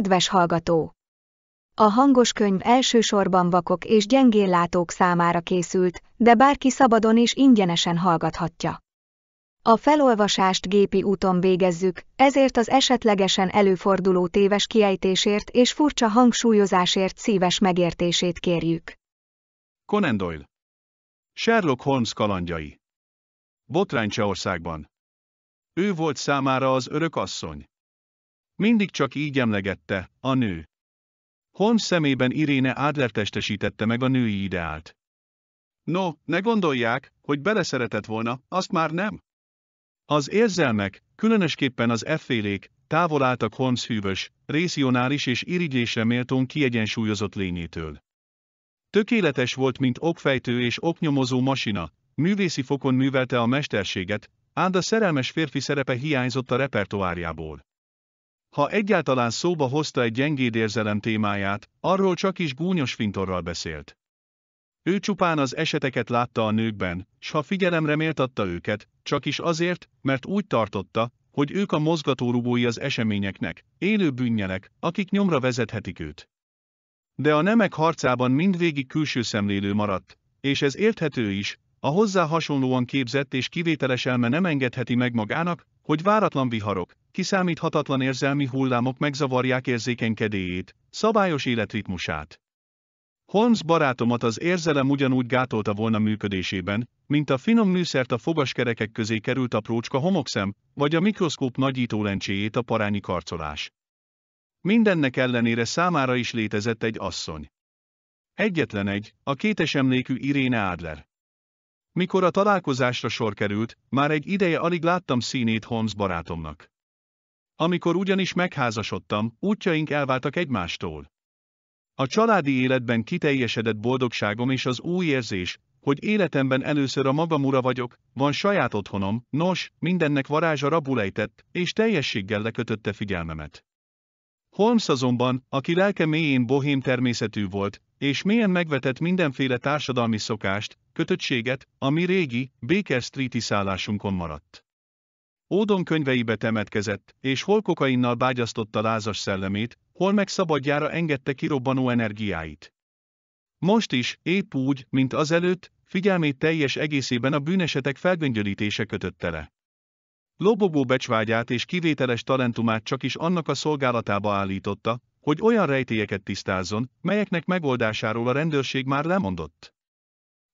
Kedves hallgató! A hangos könyv elsősorban vakok és gyengéllátók számára készült, de bárki szabadon és ingyenesen hallgathatja. A felolvasást gépi úton végezzük, ezért az esetlegesen előforduló téves kiejtésért és furcsa hangsúlyozásért szíves megértését kérjük. Conan Doyle Sherlock Holmes kalandjai Botrány Csehországban Ő volt számára az örök asszony. Mindig csak így emlegette, a nő. Holmes szemében Iréne Adler testesítette meg a női ideált. No, ne gondolják, hogy beleszeretett volna, azt már nem. Az érzelmek, különösképpen az effélék, távol álltak Holmes hűvös, részionális és irigyésre méltón kiegyensúlyozott lényétől. Tökéletes volt, mint okfejtő és oknyomozó masina, művészi fokon művelte a mesterséget, ám a szerelmes férfi szerepe hiányzott a repertoárjából. Ha egyáltalán szóba hozta egy gyengéd érzelem témáját, arról csak is gúnyos fintorral beszélt. Ő csupán az eseteket látta a nőkben, s ha figyelemre méltatta őket, csak is azért, mert úgy tartotta, hogy ők a mozgatórugói az eseményeknek, élő bűnjenek, akik nyomra vezethetik őt. De a nemek harcában mindvégig külső szemlélő maradt, és ez érthető is, a hozzá hasonlóan képzett és kivételes elme nem engedheti meg magának, hogy váratlan viharok, kiszámíthatatlan érzelmi hullámok megzavarják érzékenykedélyét, szabályos életritmusát. Holmes barátomat az érzelem ugyanúgy gátolta volna működésében, mint a finom műszert a fogaskerekek közé került aprócska homokszem, vagy a mikroszkóp nagyító lencséjét a parányi karcolás. Mindennek ellenére számára is létezett egy asszony. Egyetlen egy, a kétes emlékű Iréne Adler. Mikor a találkozásra sor került, már egy ideje alig láttam színét Holmes barátomnak. Amikor ugyanis megházasodtam, útjaink elváltak egymástól. A családi életben kiteljesedett boldogságom és az új érzés, hogy életemben először a magam ura vagyok, van saját otthonom, nos, mindennek varázsa rabulejtett, és teljességgel lekötötte figyelmemet. Holmes azonban, aki lelke mélyén bohém természetű volt, és mélyen megvetett mindenféle társadalmi szokást, kötöttséget, ami régi, Baker Street-i szállásunkon maradt. Ódon könyveibe temetkezett, és hol kokainnal bágyasztotta lázas szellemét, hol meg szabadjára engedte kirobbanó energiáit. Most is, épp úgy, mint azelőtt, figyelmét teljes egészében a bűnesetek felgöngyölítése kötötte le. Lobogó becsvágyát és kivételes talentumát csak is annak a szolgálatába állította, hogy olyan rejtélyeket tisztázzon, melyeknek megoldásáról a rendőrség már lemondott.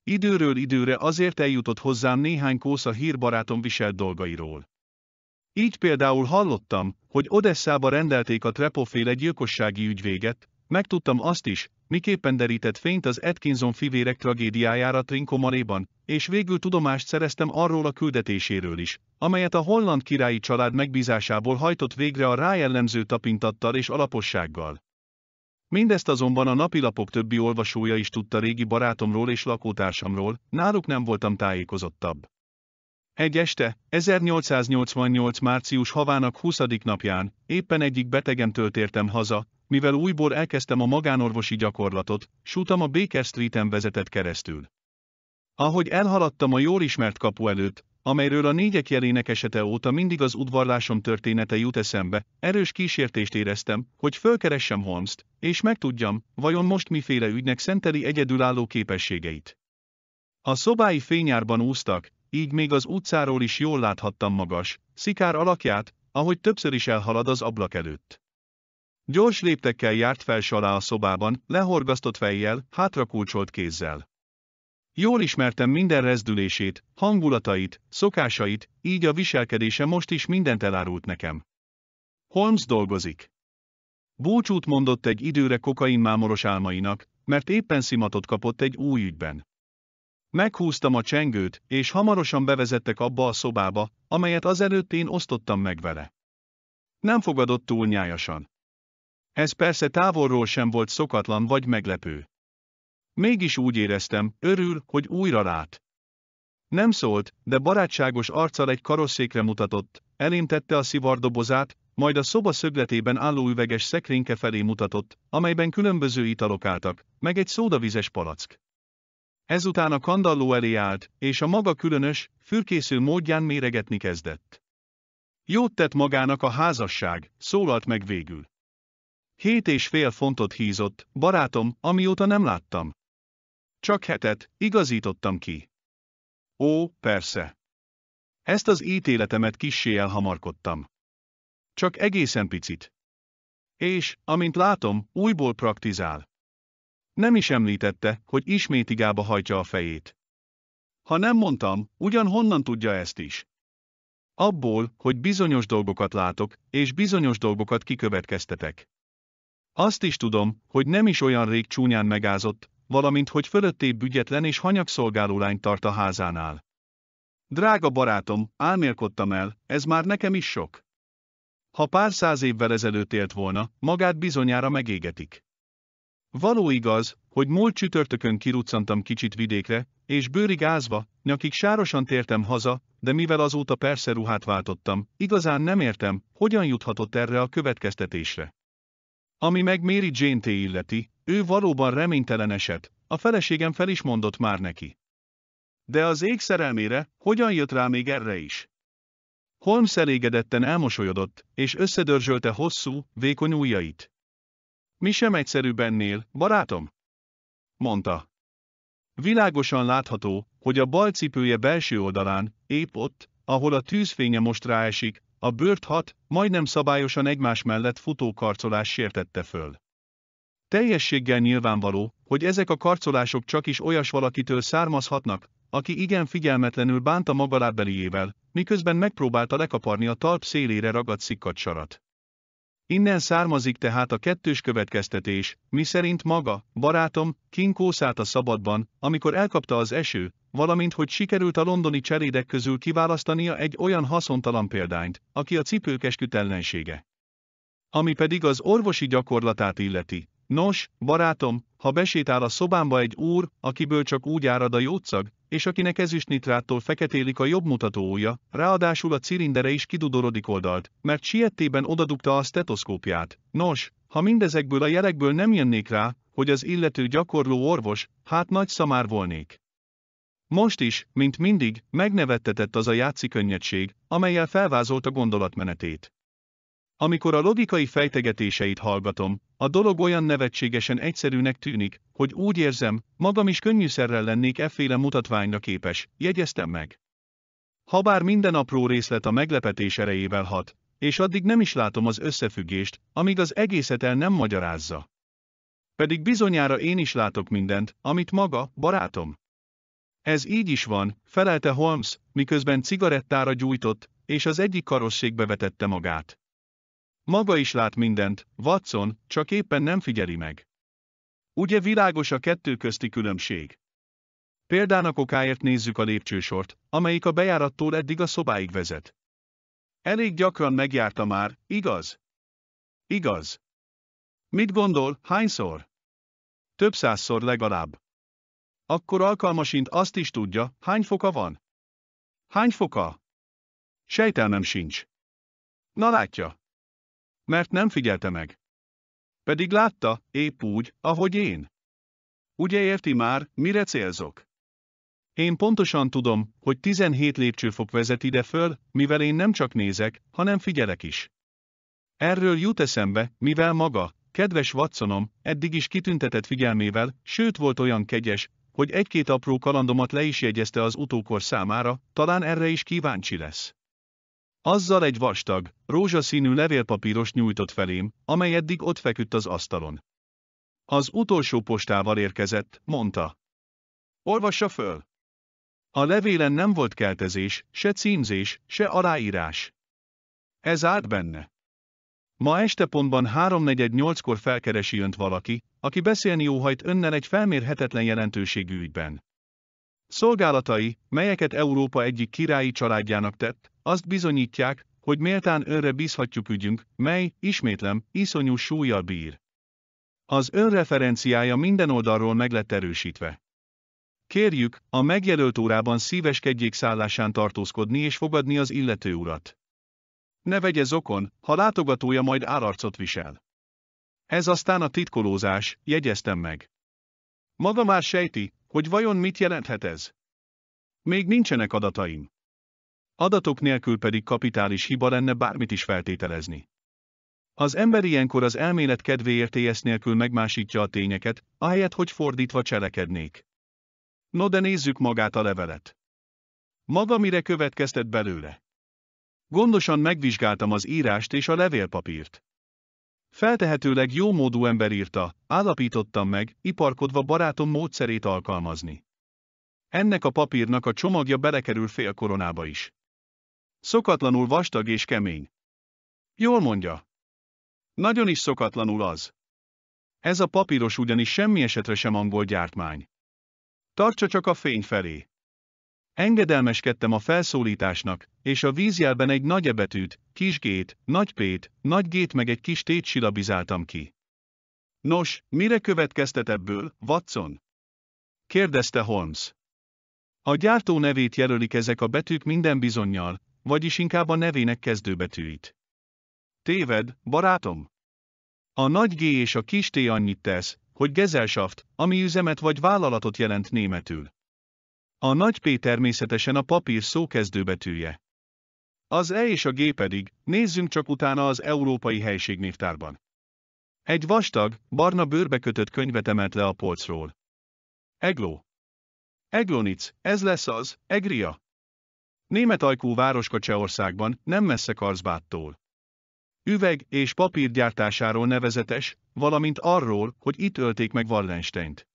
Időről időre azért eljutott hozzám néhány kósza hírbarátom viselt dolgairól. Így például hallottam, hogy Odesszába rendelték a trepoféle gyilkossági ügyvéget, Megtudtam azt is, miképpen derített fényt az Atkinson fivérek tragédiájára Trinkomaréban, és végül tudomást szereztem arról a küldetéséről is, amelyet a holland királyi család megbízásából hajtott végre a rájellemző tapintattal és alapossággal. Mindezt azonban a napilapok többi olvasója is tudta régi barátomról és lakótársamról, náluk nem voltam tájékozottabb. Egy este, 1888. március havának 20. napján, éppen egyik betegemtől tértem haza, mivel újból elkezdtem a magánorvosi gyakorlatot, sútam a Baker Street-en vezetett keresztül. Ahogy elhaladtam a jól ismert kapu előtt, amelyről a négyek jelének esete óta mindig az udvarlásom története jut eszembe, erős kísértést éreztem, hogy fölkeressem Holmes-t, és megtudjam, vajon most miféle ügynek szenteli egyedülálló képességeit. A szobái fényárban úsztak, így még az utcáról is jól láthattam magas, szikár alakját, ahogy többször is elhalad az ablak előtt. Gyors léptekkel járt fel alá a szobában, lehorgasztott fejjel, hátrakulcsolt kézzel. Jól ismertem minden rezdülését, hangulatait, szokásait, így a viselkedése most is mindent elárult nekem. Holmes dolgozik. Búcsút mondott egy időre kokainmámoros álmainak, mert éppen szimatot kapott egy új ügyben. Meghúztam a csengőt, és hamarosan bevezettek abba a szobába, amelyet azelőtt én osztottam meg vele. Nem fogadott túl nyájasan. Ez persze távolról sem volt szokatlan vagy meglepő. Mégis úgy éreztem, örül, hogy újra lát. Nem szólt, de barátságos arccal egy karosszékre mutatott, elintette a szivardobozát, majd a szoba szögletében álló üveges szekrénke felé mutatott, amelyben különböző italok álltak, meg egy szódavizes palack. Ezután a kandalló elé állt, és a maga különös, fürkésző módján méregetni kezdett. Jót tett magának a házasság, szólalt meg végül. Hét és fél fontot hízott, barátom, amióta nem láttam. Csak hetet, igazítottam ki. Ó, persze. Ezt az ítéletemet kissé elhamarkodtam. Csak egészen picit. És, amint látom, újból praktizál. Nem is említette, hogy ismét igába hajtja a fejét. Ha nem mondtam, ugyan honnan tudja ezt is? Abból, hogy bizonyos dolgokat látok, és bizonyos dolgokat kikövetkeztetek. Azt is tudom, hogy nem is olyan rég csúnyán megázott, valamint hogy fölötté ügyetlen és hanyagszolgáló lány tart a házánál. Drága barátom, álmélkodtam el, ez már nekem is sok. Ha pár száz évvel ezelőtt élt volna, magát bizonyára megégetik. Való igaz, hogy múlt csütörtökön kiruccantam kicsit vidékre, és bőrig ázva, nyakig sárosan tértem haza, de mivel azóta persze ruhát váltottam, igazán nem értem, hogyan juthatott erre a következtetésre. Ami meg Mary jane illeti, ő valóban reménytelen esett, a feleségem fel is mondott már neki. De az ég szerelmére, hogyan jött rá még erre is? Holmes elégedetten elmosolyodott, és összedörzsölte hosszú, vékony ujjait. Mi sem egyszerű bennél, barátom? mondta. Világosan látható, hogy a bal cipője belső oldalán, épp ott, ahol a tűzfénye most ráesik, a bőrt hat, majdnem szabályosan egymás mellett futó karcolás sértette föl. Teljességgel nyilvánvaló, hogy ezek a karcolások csak is olyas valakitől származhatnak, aki igen figyelmetlenül bánta maga lábbeliével, miközben megpróbálta lekaparni a talp szélére ragadt szikkat Innen származik tehát a kettős következtetés, miszerint maga, barátom, kinkószált a szabadban, amikor elkapta az eső, valamint hogy sikerült a londoni cserédek közül kiválasztania egy olyan haszontalan példányt, aki a cipők esküt ellensége. Ami pedig az orvosi gyakorlatát illeti, Nos, barátom, ha besétál a szobámba egy úr, akiből csak úgy árad a jótszag, és akinek nitráttól feketélik a jobb ujja, ráadásul a cilindere is kidudorodik oldalt, mert siettében odadugta a stetoszkópját. Nos, ha mindezekből a jelekből nem jönnék rá, hogy az illető gyakorló orvos, hát nagy szamár volnék. Most is, mint mindig, megnevettetett az a könnyedség, amelyel a gondolatmenetét. Amikor a logikai fejtegetéseit hallgatom, a dolog olyan nevetségesen egyszerűnek tűnik, hogy úgy érzem, magam is könnyűszerrel lennék efféle mutatványra képes, jegyeztem meg. Habár minden apró részlet a meglepetés erejével hat, és addig nem is látom az összefüggést, amíg az egészet el nem magyarázza. Pedig bizonyára én is látok mindent, amit maga, barátom. Ez így is van, felelte Holmes, miközben cigarettára gyújtott, és az egyik karosszékbe vetette magát. Maga is lát mindent, Watson, csak éppen nem figyeli meg. Ugye világos a kettő közti különbség? Példának okáért nézzük a lépcsősort, amelyik a bejárattól eddig a szobáig vezet. Elég gyakran megjárta már, igaz? Igaz. Mit gondol, hányszor? Több százszor legalább. Akkor alkalmasint azt is tudja, hány foka van? Hány foka? Sejtelmem sincs. Na látja mert nem figyelte meg. Pedig látta, épp úgy, ahogy én. Ugye érti már, mire célzok? Én pontosan tudom, hogy 17 lépcsőfok vezet ide föl, mivel én nem csak nézek, hanem figyelek is. Erről jut eszembe, mivel maga, kedves Watsonom, eddig is kitüntetett figyelmével, sőt volt olyan kegyes, hogy egy-két apró kalandomat le is jegyezte az utókor számára, talán erre is kíváncsi lesz. Azzal egy vastag, rózsaszínű levélpapíros nyújtott felém, amely eddig ott feküdt az asztalon. Az utolsó postával érkezett, mondta. Olvassa föl! A levélen nem volt keltezés, se címzés, se aláírás. Ez állt benne. Ma este pontban 3.48-kor felkeresi önt valaki, aki beszélni óhajt önnel egy felmérhetetlen jelentőségű ügyben. Szolgálatai, melyeket Európa egyik királyi családjának tett, azt bizonyítják, hogy méltán önre bízhatjuk ügyünk, mely, ismétlem, iszonyú súlyjal bír. Az önreferenciája minden oldalról meg lett erősítve. Kérjük, a megjelölt órában szíveskedjék szállásán tartózkodni és fogadni az illető urat. Ne vegye zokon, ha látogatója majd árarcot visel. Ez aztán a titkolózás, jegyeztem meg. Maga már sejti, hogy vajon mit jelenthet ez. Még nincsenek adataim. Adatok nélkül pedig kapitális hiba lenne bármit is feltételezni. Az ember ilyenkor az elmélet kedvéért ész nélkül megmásítja a tényeket, ahelyett, hogy fordítva cselekednék. No de nézzük magát a levelet. Maga mire következtet belőle? Gondosan megvizsgáltam az írást és a levélpapírt. Feltehetőleg jómódú ember írta, állapítottam meg, iparkodva barátom módszerét alkalmazni. Ennek a papírnak a csomagja belekerül fél koronába is. Szokatlanul vastag és kemény. Jól mondja. Nagyon is szokatlanul az. Ez a papíros ugyanis semmi esetre sem angol gyártmány. Tartsa csak a fény felé. Engedelmeskedtem a felszólításnak, és a vízjelben egy nagy ebetűt, kis gét, nagy pét, nagy gét meg egy kis tét silabizáltam ki. Nos, mire következtet ebből, Watson? kérdezte Holmes. A gyártó nevét jelölik ezek a betűk minden bizonyal, vagyis inkább a nevének kezdőbetűit. Téved, barátom? A nagy G és a kis T annyit tesz, hogy Gesellschaft, ami üzemet vagy vállalatot jelent németül. A nagy P természetesen a papír szó kezdőbetűje. Az E és a G pedig, nézzünk csak utána az európai helységnévtárban. Egy vastag, barna bőrbe kötött könyvet emelt le a polcról. Egló. Eglonic, ez lesz az, Egria. Német ajkú városka Csehországban, nem messze Karzbáttól. Üveg és papír gyártásáról nevezetes, valamint arról, hogy itt ölték meg Wallensteint.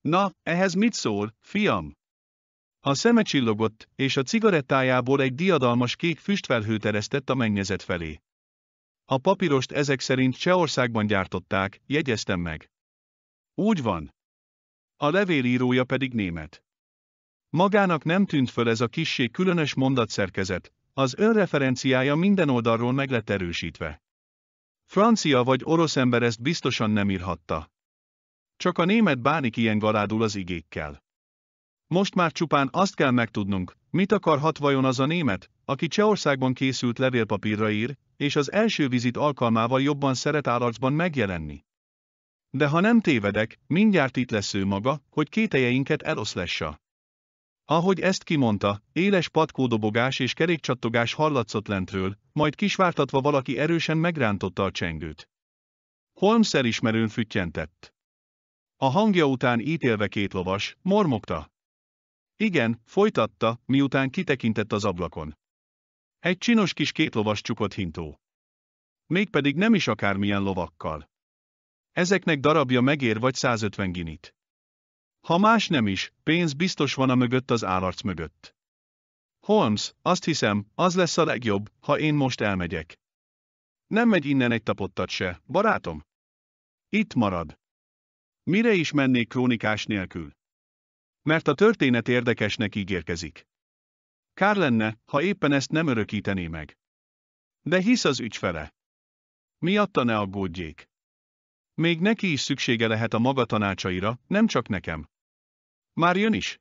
Na, ehhez mit szól, fiam? A szeme csillogott, és a cigarettájából egy diadalmas kék füstfelhő eresztett a mennyezet felé. A papírost ezek szerint Csehországban gyártották, jegyeztem meg. Úgy van. A levélírója pedig német. Magának nem tűnt föl ez a kissé különös mondatszerkezet, az önreferenciája minden oldalról meg lett erősítve. Francia vagy orosz ember ezt biztosan nem írhatta. Csak a német bánik ilyen galádul az igékkel. Most már csupán azt kell megtudnunk, mit akarhat vajon az a német, aki Csehországban készült levélpapírra ír, és az első vizit alkalmával jobban szeret állarcban megjelenni. De ha nem tévedek, mindjárt itt lesz ő maga, hogy kételjeinket eloszlessa. Ahogy ezt kimondta, éles patkódobogás és kerékcsattogás hallatszott lentről, majd kisvártatva valaki erősen megrántotta a csengőt. Holmes elismerőn füttyentett. A hangja után ítélve két lovas, mormogta. Igen, folytatta, miután kitekintett az ablakon. Egy csinos kis kétlovas csukott hintó. Mégpedig nem is akármilyen lovakkal. Ezeknek darabja megér vagy 150 ginit. Ha más nem is, pénz biztos van a mögött az állarc mögött. Holmes, azt hiszem, az lesz a legjobb, ha én most elmegyek. Nem megy innen egy tapottat se, barátom. Itt marad. Mire is mennék krónikás nélkül? Mert a történet érdekesnek ígérkezik. Kár lenne, ha éppen ezt nem örökítené meg. De hisz az ügyfele. Miatta ne aggódjék. Még neki is szüksége lehet a maga tanácsaira, nem csak nekem. Már jön is.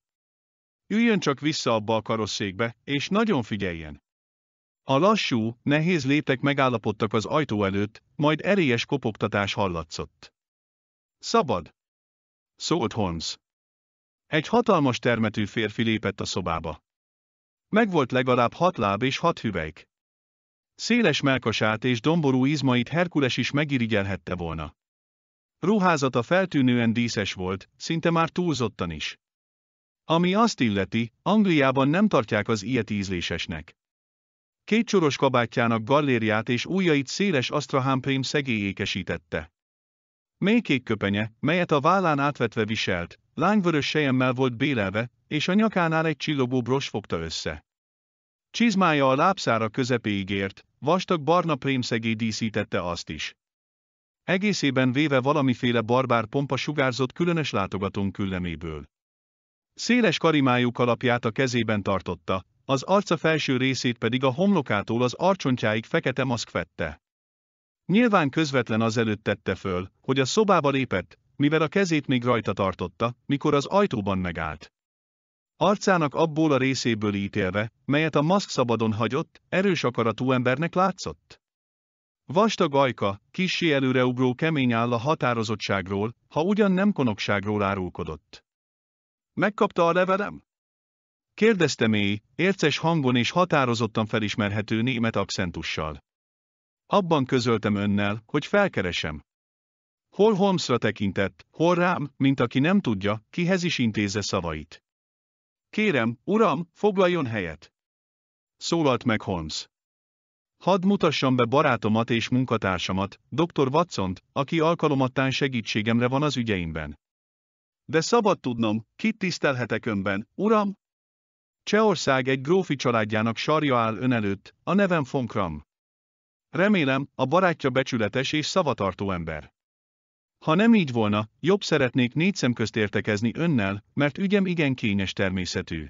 Üljön csak vissza abba a karosszékbe, és nagyon figyeljen. A lassú, nehéz léptek megállapodtak az ajtó előtt, majd erélyes kopogtatás hallatszott. Szabad! Szólt Holmes. Egy hatalmas termetű férfi lépett a szobába. Megvolt legalább hat láb és hat hüvelyk. Széles melkasát és domború izmait Herkules is megirigyelhette volna. Ruházata feltűnően díszes volt, szinte már túlzottan is. Ami azt illeti, Angliában nem tartják az ilyet ízlésesnek. Két csoros kabátjának gallériát és ujjait széles asztrahámprém prém szegélyékesítette mély kék köpenye, melyet a vállán átvetve viselt, lányvörös sejemmel volt bélelve, és a nyakánál egy csillogó bros fogta össze. Csizmája a lábszára közepéig ért, vastag barna prémszegé díszítette azt is. Egészében véve valamiféle barbár pompa sugárzott különös látogatón külleméből. Széles karimájuk alapját a kezében tartotta, az arca felső részét pedig a homlokától az arcsontjáig fekete maszk fette. Nyilván közvetlen azelőtt tette föl, hogy a szobába lépett, mivel a kezét még rajta tartotta, mikor az ajtóban megállt. Arcának abból a részéből ítélve, melyet a maszk szabadon hagyott, erős akaratú embernek látszott. Vastag ajka, kissé előreugró kemény áll a határozottságról, ha ugyan nem konokságról árulkodott. Megkapta a levelem? Kérdezte mély, érces hangon és határozottan felismerhető német akcentussal. Abban közöltem önnel, hogy felkeresem. Hol Holmesra tekintett, hol rám, mint aki nem tudja, kihez is intézze szavait. Kérem, uram, foglaljon helyet. Szólalt meg Holmes. Hadd mutassam be barátomat és munkatársamat, dr. watson aki alkalomattán segítségemre van az ügyeimben. De szabad tudnom, kit tisztelhetek önben, uram? Csehország egy grófi családjának sarja áll ön előtt, a nevem Fonkram. Remélem, a barátja becsületes és szavatartó ember. Ha nem így volna, jobb szeretnék négy szemközt értekezni önnel, mert ügyem igen kényes természetű.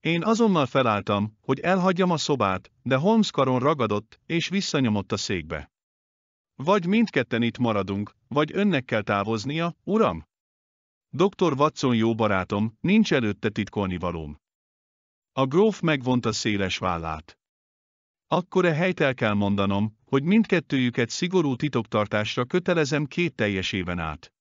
Én azonnal felálltam, hogy elhagyjam a szobát, de Holmes karon ragadott, és visszanyomott a székbe. Vagy mindketten itt maradunk, vagy önnek kell távoznia, uram? Dr. Watson jó barátom, nincs előtte titkolni valóm. A gróf megvonta széles vállát. Akkor e helyt el kell mondanom, hogy mindkettőjüket szigorú titoktartásra kötelezem két teljes éven át.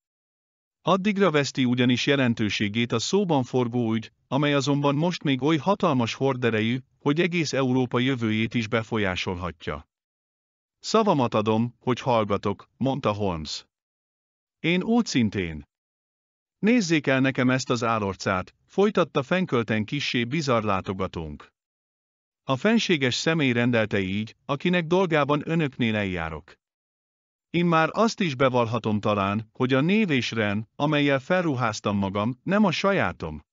Addigra veszti ugyanis jelentőségét a szóban forgó ügy, amely azonban most még oly hatalmas horderejű, hogy egész Európa jövőjét is befolyásolhatja. Szavamat adom, hogy hallgatok, mondta Holmes. Én úgy szintén. Nézzék el nekem ezt az álorcát, folytatta fenkölten kissé bizarr látogatónk. A fenséges személy rendelte így, akinek dolgában önöknél eljárok. Én már azt is bevallhatom talán, hogy a név és ren, amelyel felruháztam magam, nem a sajátom.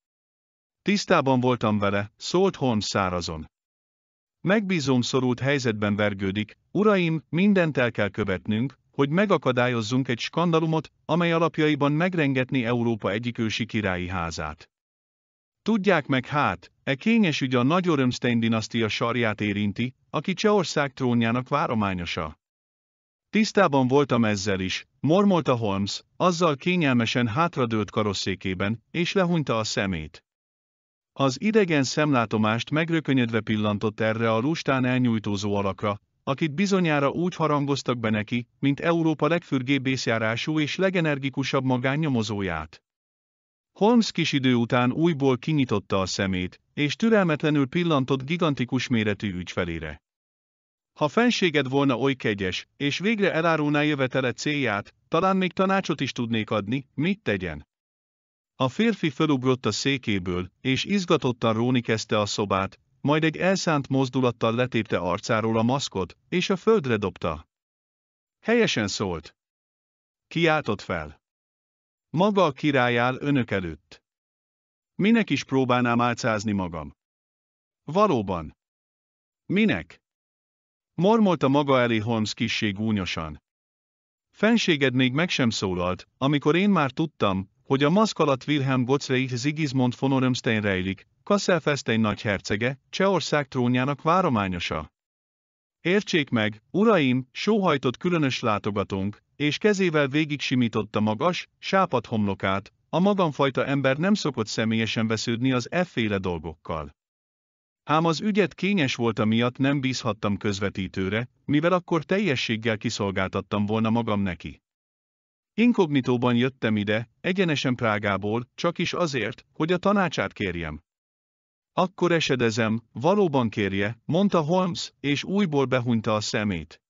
Tisztában voltam vele, szólt Holmes szárazon. Megbízom szorult helyzetben vergődik, uraim, mindent el kell követnünk, hogy megakadályozzunk egy skandalumot, amely alapjaiban megrengetni Európa egyik ősi királyi házát. Tudják meg hát, E kényes ügy a nagy Örömstein dinasztia sarját érinti, aki Csehország trónjának várományosa. Tisztában voltam ezzel is, mormolta Holmes, azzal kényelmesen hátradőlt karosszékében, és lehunyta a szemét. Az idegen szemlátomást megrökönyödve pillantott erre a lustán elnyújtózó alakra, akit bizonyára úgy harangoztak be neki, mint Európa legfürgébb észjárású és legenergikusabb magánnyomozóját. Holmes kis idő után újból kinyitotta a szemét, és türelmetlenül pillantott gigantikus méretű ügyfelére. Ha fenséged volna oly kegyes, és végre elárulná jövetele célját, talán még tanácsot is tudnék adni, mit tegyen. A férfi felugrott a székéből, és izgatottan róni kezdte a szobát, majd egy elszánt mozdulattal letépte arcáról a maszkot, és a földre dobta. Helyesen szólt. Kiáltott fel. Maga a király áll önök előtt. Minek is próbálnám álcázni magam? Valóban. Minek? Mormolta maga elé Holmes kissé gúnyosan. Fenséged még meg sem szólalt, amikor én már tudtam, hogy a maszk alatt Wilhelm Gottfried Zigismond von Ormstein rejlik, Kasselfestein hercege, Csehország trónjának várományosa. Értsék meg, uraim, sóhajtott különös látogatónk, és kezével végig simította magas, sápat homlokát, a magamfajta ember nem szokott személyesen vesződni az efféle dolgokkal. Ám az ügyet kényes volt amiatt nem bízhattam közvetítőre, mivel akkor teljességgel kiszolgáltattam volna magam neki. Inkognitóban jöttem ide, egyenesen Prágából, csak is azért, hogy a tanácsát kérjem. Akkor esedezem, valóban kérje, mondta Holmes, és újból behunyta a szemét.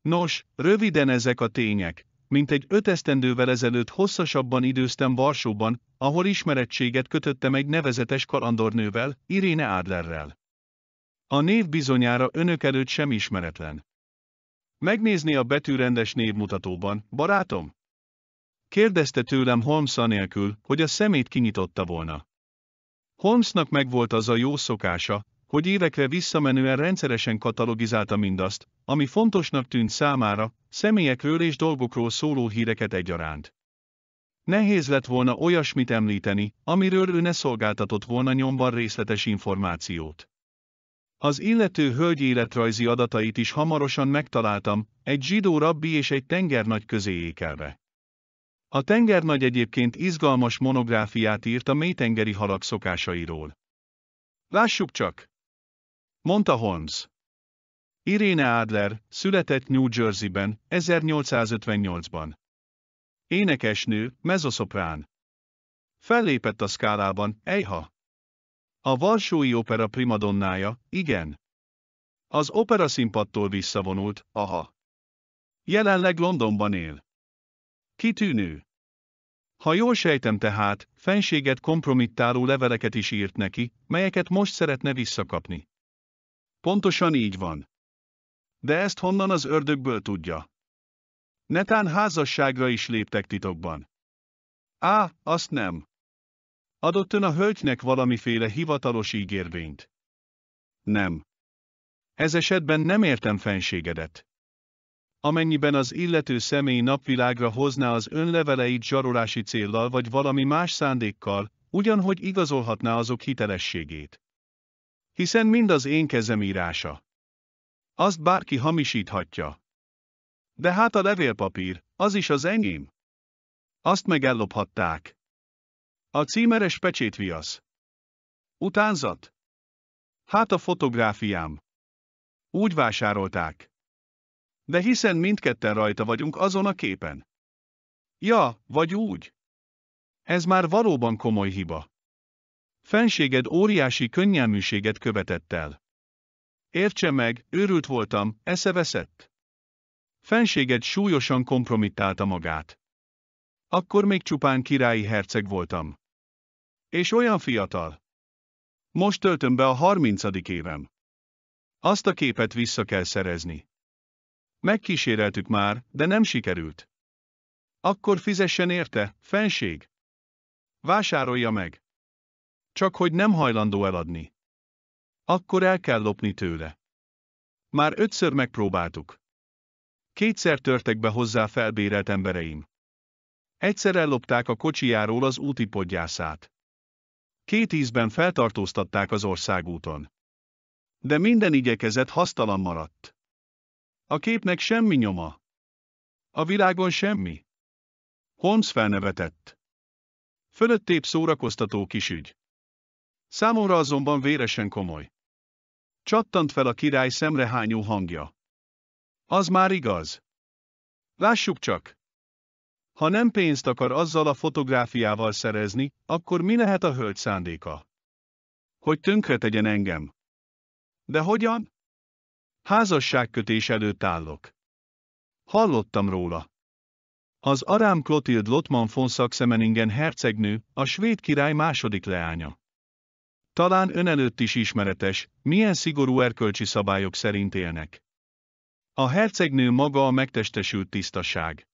Nos, röviden ezek a tények. Mint egy ötesztendővel ezelőtt hosszasabban időztem Varsóban, ahol ismerettséget kötöttem egy nevezetes kalandornővel, Iréne Adlerrel. A név bizonyára önök előtt sem ismeretlen. Megnézni a betűrendes névmutatóban, barátom? Kérdezte tőlem Holmes anélkül, hogy a szemét kinyitotta volna. Holmesnak megvolt az a jó szokása, hogy évekre visszamenően rendszeresen katalogizálta mindazt, ami fontosnak tűnt számára, személyekről és dolgokról szóló híreket egyaránt. Nehéz lett volna olyasmit említeni, amiről ő ne szolgáltatott volna nyomban részletes információt. Az illető hölgy életrajzi adatait is hamarosan megtaláltam, egy zsidó rabbi és egy tengernagy közé ékelve. A tengernagy egyébként izgalmas monográfiát írt a mélytengeri halak szokásairól. Lássuk csak! Mondta Holmes. Irene Adler született New Jerseyben, 1858-ban. Énekesnő, mezoszoprán. Fellépett a skálában, ejha. A Varsói Opera primadonnája, igen. Az opera színpadtól visszavonult, aha. Jelenleg Londonban él. Kitűnő. Ha jól sejtem tehát, fenséget kompromittáló leveleket is írt neki, melyeket most szeretne visszakapni. Pontosan így van. De ezt honnan az ördögből tudja? Netán házasságra is léptek titokban. Á, azt nem. Adott ön a hölgynek valamiféle hivatalos ígérvényt? Nem. Ez esetben nem értem fenségedet amennyiben az illető személy napvilágra hozná az önleveleit zsarolási céllal vagy valami más szándékkal, ugyanhogy igazolhatná azok hitelességét. Hiszen mind az én kezem írása. Azt bárki hamisíthatja. De hát a levélpapír, az is az enyém. Azt meg ellophatták. A címeres pecsétviasz. Utánzat? Hát a fotográfiám. Úgy vásárolták. De hiszen mindketten rajta vagyunk azon a képen. Ja, vagy úgy. Ez már valóban komoly hiba. Fenséged óriási könnyelműséget követett el. Értse meg, őrült voltam, eszeveszett. Fenséged súlyosan kompromittálta magát. Akkor még csupán királyi herceg voltam. És olyan fiatal. Most töltöm be a harmincadik évem. Azt a képet vissza kell szerezni. Megkíséreltük már, de nem sikerült. Akkor fizessen érte, fenség. Vásárolja meg. Csak hogy nem hajlandó eladni. Akkor el kell lopni tőle. Már ötször megpróbáltuk. Kétszer törtek be hozzá felbérelt embereim. Egyszer ellopták a kocsijáról az úti podgyászát. Két ízben feltartóztatták az országúton. De minden igyekezet hasztalan maradt. A képnek semmi nyoma. A világon semmi. Holmes felnevetett. Fölöttép szórakoztató kisügy. Számomra azonban véresen komoly. Csattant fel a király szemrehányó hangja. Az már igaz. Lássuk csak. Ha nem pénzt akar azzal a fotográfiával szerezni, akkor mi lehet a hölgy szándéka? Hogy tegyen engem. De hogyan? Házasságkötés előtt állok. Hallottam róla. Az Arám Klotild Lotman von Saxemeningen hercegnő, a svéd király második leánya. Talán ön előtt is ismeretes, milyen szigorú erkölcsi szabályok szerint élnek. A hercegnő maga a megtestesült tisztaság.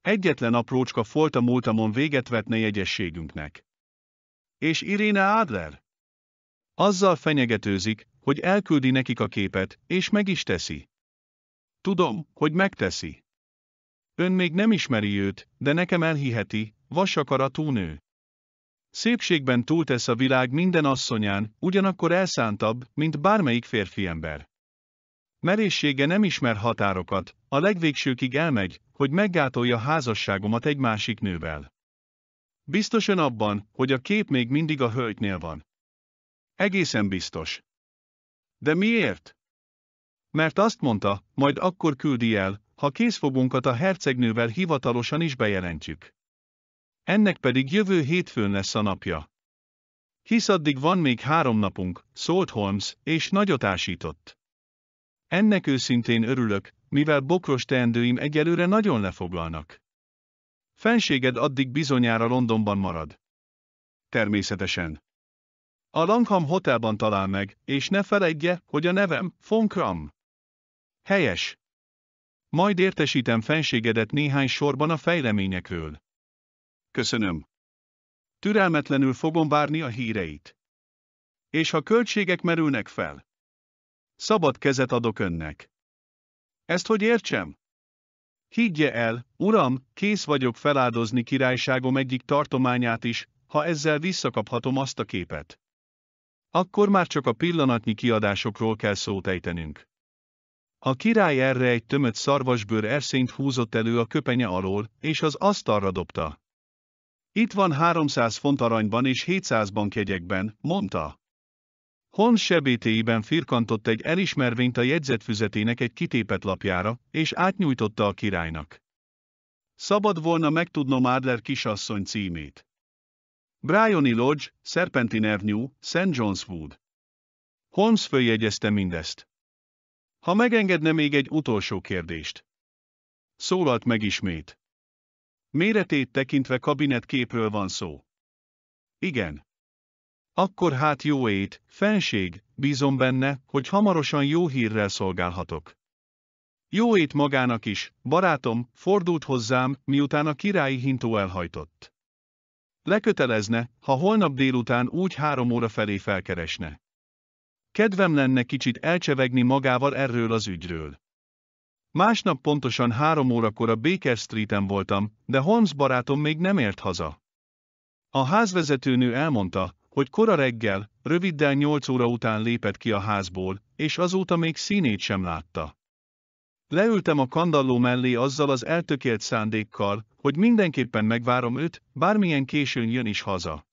Egyetlen aprócska folta múltamon véget vetne jegyességünknek. És Iréne Adler? Azzal fenyegetőzik, hogy elküldi nekik a képet, és meg is teszi. Tudom, hogy megteszi. Ön még nem ismeri őt, de nekem elhiheti, vasakaratú nő. Szépségben túltesz a világ minden asszonyán, ugyanakkor elszántabb, mint bármelyik férfi ember. Merészsége nem ismer határokat, a legvégsőkig elmegy, hogy meggátolja házasságomat egy másik nővel. Biztosan abban, hogy a kép még mindig a hölgynél van. Egészen biztos. De miért? Mert azt mondta, majd akkor küldi el, ha készfogunkat a hercegnővel hivatalosan is bejelentjük. Ennek pedig jövő hétfőn lesz a napja. Hisz addig van még három napunk, szólt Holmes, és nagyot ásított. Ennek őszintén örülök, mivel bokros teendőim egyelőre nagyon lefoglalnak. Fenséged addig bizonyára Londonban marad. Természetesen. A Langham Hotelban talál meg, és ne feledje, hogy a nevem Von Kram. Helyes. Majd értesítem fenségedet néhány sorban a fejleményekről. Köszönöm. Türelmetlenül fogom várni a híreit. És ha költségek merülnek fel? Szabad kezet adok önnek. Ezt hogy értsem? Higgye el, uram, kész vagyok feláldozni királyságom egyik tartományát is, ha ezzel visszakaphatom azt a képet. Akkor már csak a pillanatnyi kiadásokról kell szót ejtenünk. A király erre egy tömött szarvasbőr erszényt húzott elő a köpenye alól, és az asztalra dobta. Itt van 300 font aranyban és 700 bankjegyekben, mondta. Hon sebétéiben firkantott egy elismervényt a jegyzetfüzetének egy kitépet lapjára, és átnyújtotta a királynak. Szabad volna megtudnom Adler kisasszony címét. Bryony Lodge, Serpentine Avenue, St. John's Wood. Holmes följegyezte mindezt. Ha megengedne még egy utolsó kérdést. Szólalt meg ismét. Méretét tekintve kabinetképről van szó. Igen. Akkor hát jó ét, fenség, bízom benne, hogy hamarosan jó hírrel szolgálhatok. Jó ét magának is, barátom, fordult hozzám, miután a királyi hintó elhajtott. Lekötelezne, ha holnap délután úgy három óra felé felkeresne. Kedvem lenne kicsit elcsevegni magával erről az ügyről. Másnap pontosan három órakor a Baker Street-en voltam, de Holmes barátom még nem ért haza. A házvezetőnő elmondta, hogy kora reggel, röviddel nyolc óra után lépett ki a házból, és azóta még színét sem látta. Leültem a kandalló mellé azzal az eltökélt szándékkal, hogy mindenképpen megvárom őt, bármilyen későn jön is haza.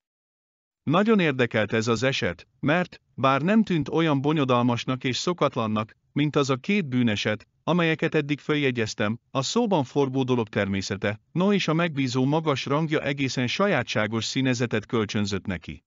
Nagyon érdekelt ez az eset, mert, bár nem tűnt olyan bonyodalmasnak és szokatlannak, mint az a két bűneset, amelyeket eddig följegyeztem, a szóban forgó dolog természete, no és a megbízó magas rangja egészen sajátságos színezetet kölcsönzött neki.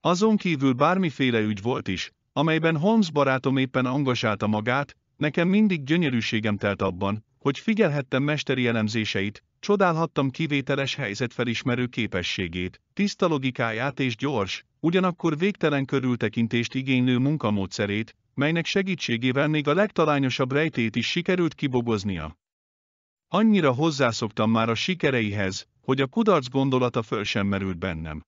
Azon kívül bármiféle ügy volt is, amelyben Holmes barátom éppen angasálta magát, Nekem mindig gyönyörűségem telt abban, hogy figyelhettem mesteri elemzéseit, csodálhattam kivételes helyzetfelismerő képességét, tiszta logikáját és gyors, ugyanakkor végtelen körültekintést igénylő munkamódszerét, melynek segítségével még a legtalányosabb rejtét is sikerült kibogoznia. Annyira hozzászoktam már a sikereihez, hogy a kudarc gondolata föl sem merült bennem.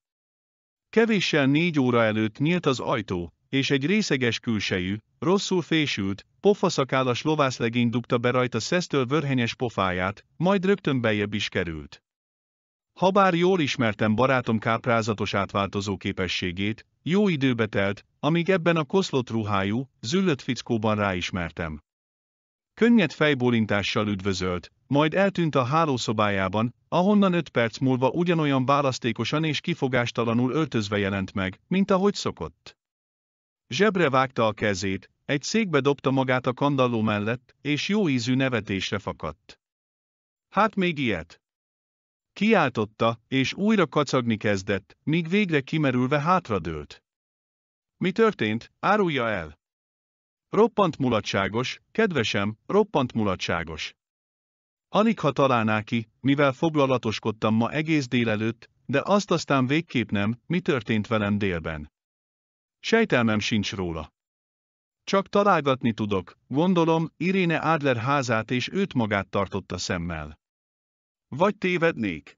Kevéssel négy óra előtt nyílt az ajtó, és egy részeges külsejű, rosszul fésült, a lovászlegény dugta be rajta szesztől vörhenyes pofáját, majd rögtön bejebb is került. Habár jól ismertem barátom káprázatos átváltozó képességét, jó időbe telt, amíg ebben a koszlott ruhájú, züllött fickóban ráismertem. Könnyed fejbólintással üdvözölt, majd eltűnt a hálószobájában, ahonnan öt perc múlva ugyanolyan választékosan és kifogástalanul öltözve jelent meg, mint ahogy szokott. Zsebre vágta a kezét, egy székbe dobta magát a kandalló mellett, és jó ízű nevetésre fakadt. Hát még ilyet. Kiáltotta, és újra kacagni kezdett, míg végre kimerülve hátradőlt. Mi történt, árulja el! Roppant mulatságos, kedvesem, roppant mulatságos. Alig ha találná ki, mivel foglalatoskodtam ma egész délelőtt, de azt aztán végképp nem, mi történt velem délben. Sejtelmem sincs róla. Csak találgatni tudok, gondolom, Iréne Adler házát és őt magát tartotta szemmel. Vagy tévednék?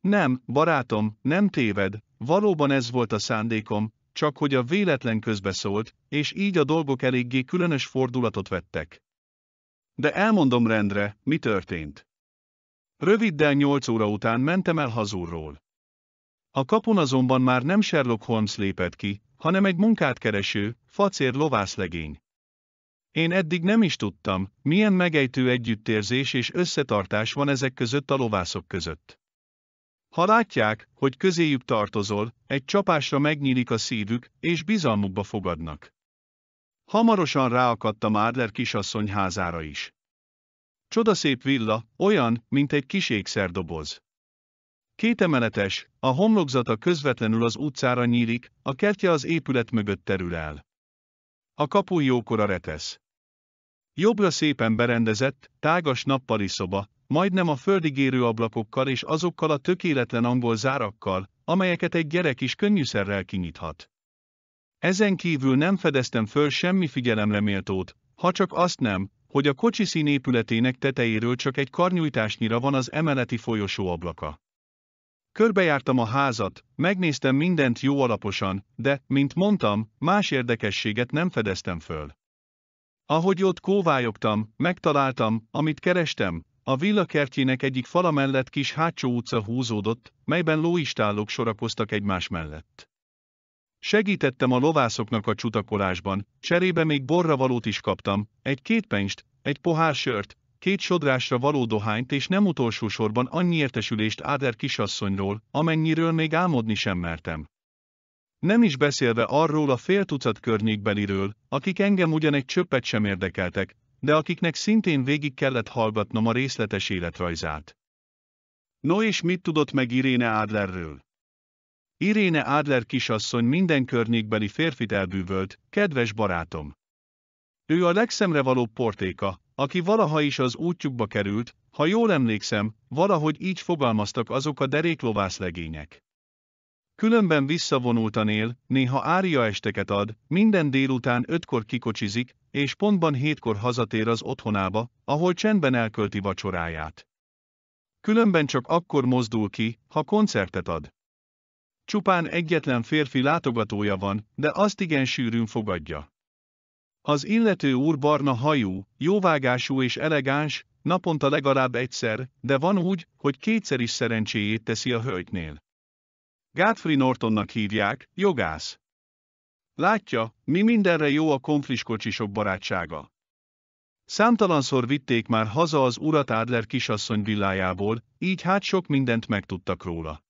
Nem, barátom, nem téved, valóban ez volt a szándékom, csak hogy a véletlen közbeszólt, és így a dolgok eléggé különös fordulatot vettek. De elmondom rendre, mi történt. Röviddel nyolc óra után mentem el hazúrról. A kapun azonban már nem Sherlock Holmes lépett ki, hanem egy munkát kereső, facér lovászlegény. Én eddig nem is tudtam, milyen megejtő együttérzés és összetartás van ezek között a lovászok között. Ha látják, hogy közéjük tartozol, egy csapásra megnyílik a szívük, és bizalmukba fogadnak. Hamarosan ráakadtam Ádler kisasszony házára is. Csodaszép villa, olyan, mint egy kis ékszerdoboz. Kétemeletes, a homlokzata közvetlenül az utcára nyílik, a kertje az épület mögött terül el. A kapu jókora retesz. Jobbra szépen berendezett, tágas nappali szoba, majdnem a földigérő ablakokkal és azokkal a tökéletlen angol zárakkal, amelyeket egy gyerek is könnyűszerrel kinyithat. Ezen kívül nem fedeztem föl semmi figyelemreméltót, ha csak azt nem, hogy a kocsiszín épületének tetejéről csak egy karnyújtásnyira van az emeleti folyosó ablaka. Körbejártam a házat, megnéztem mindent jó alaposan, de, mint mondtam, más érdekességet nem fedeztem föl. Ahogy ott kóvályogtam, megtaláltam, amit kerestem, a villakertjének egyik fala mellett kis hátsó utca húzódott, melyben lóistálók sorakoztak egymás mellett. Segítettem a lovászoknak a csutakolásban, cserébe még borravalót is kaptam, egy kétpenst, egy pohár sört, két sodrásra való dohányt és nem utolsó sorban annyi értesülést Áder kisasszonyról, amennyiről még álmodni sem mertem. Nem is beszélve arról a fél tucat környékbeliről, akik engem ugyan egy csöppet sem érdekeltek, de akiknek szintén végig kellett hallgatnom a részletes életrajzát. No és mit tudott meg Iréne Adlerről? Iréne Adler kisasszony minden környékbeli férfit elbűvölt, kedves barátom. Ő a legszemre való portéka, aki valaha is az útjukba került, ha jól emlékszem, valahogy így fogalmaztak azok a deréklovász legények. Különben visszavonultan él, néha ária esteket ad, minden délután ötkor kikocsizik, és pontban hétkor hazatér az otthonába, ahol csendben elkölti vacsoráját. Különben csak akkor mozdul ki, ha koncertet ad. Csupán egyetlen férfi látogatója van, de azt igen sűrűn fogadja az illető úr barna hajú, jóvágású és elegáns, naponta legalább egyszer, de van úgy, hogy kétszer is szerencséjét teszi a hölgynél. Godfrey Nortonnak hívják, jogász. Látja, mi mindenre jó a konfliskocsisok barátsága. Számtalanszor vitték már haza az urat Adler kisasszony villájából, így hát sok mindent megtudtak róla.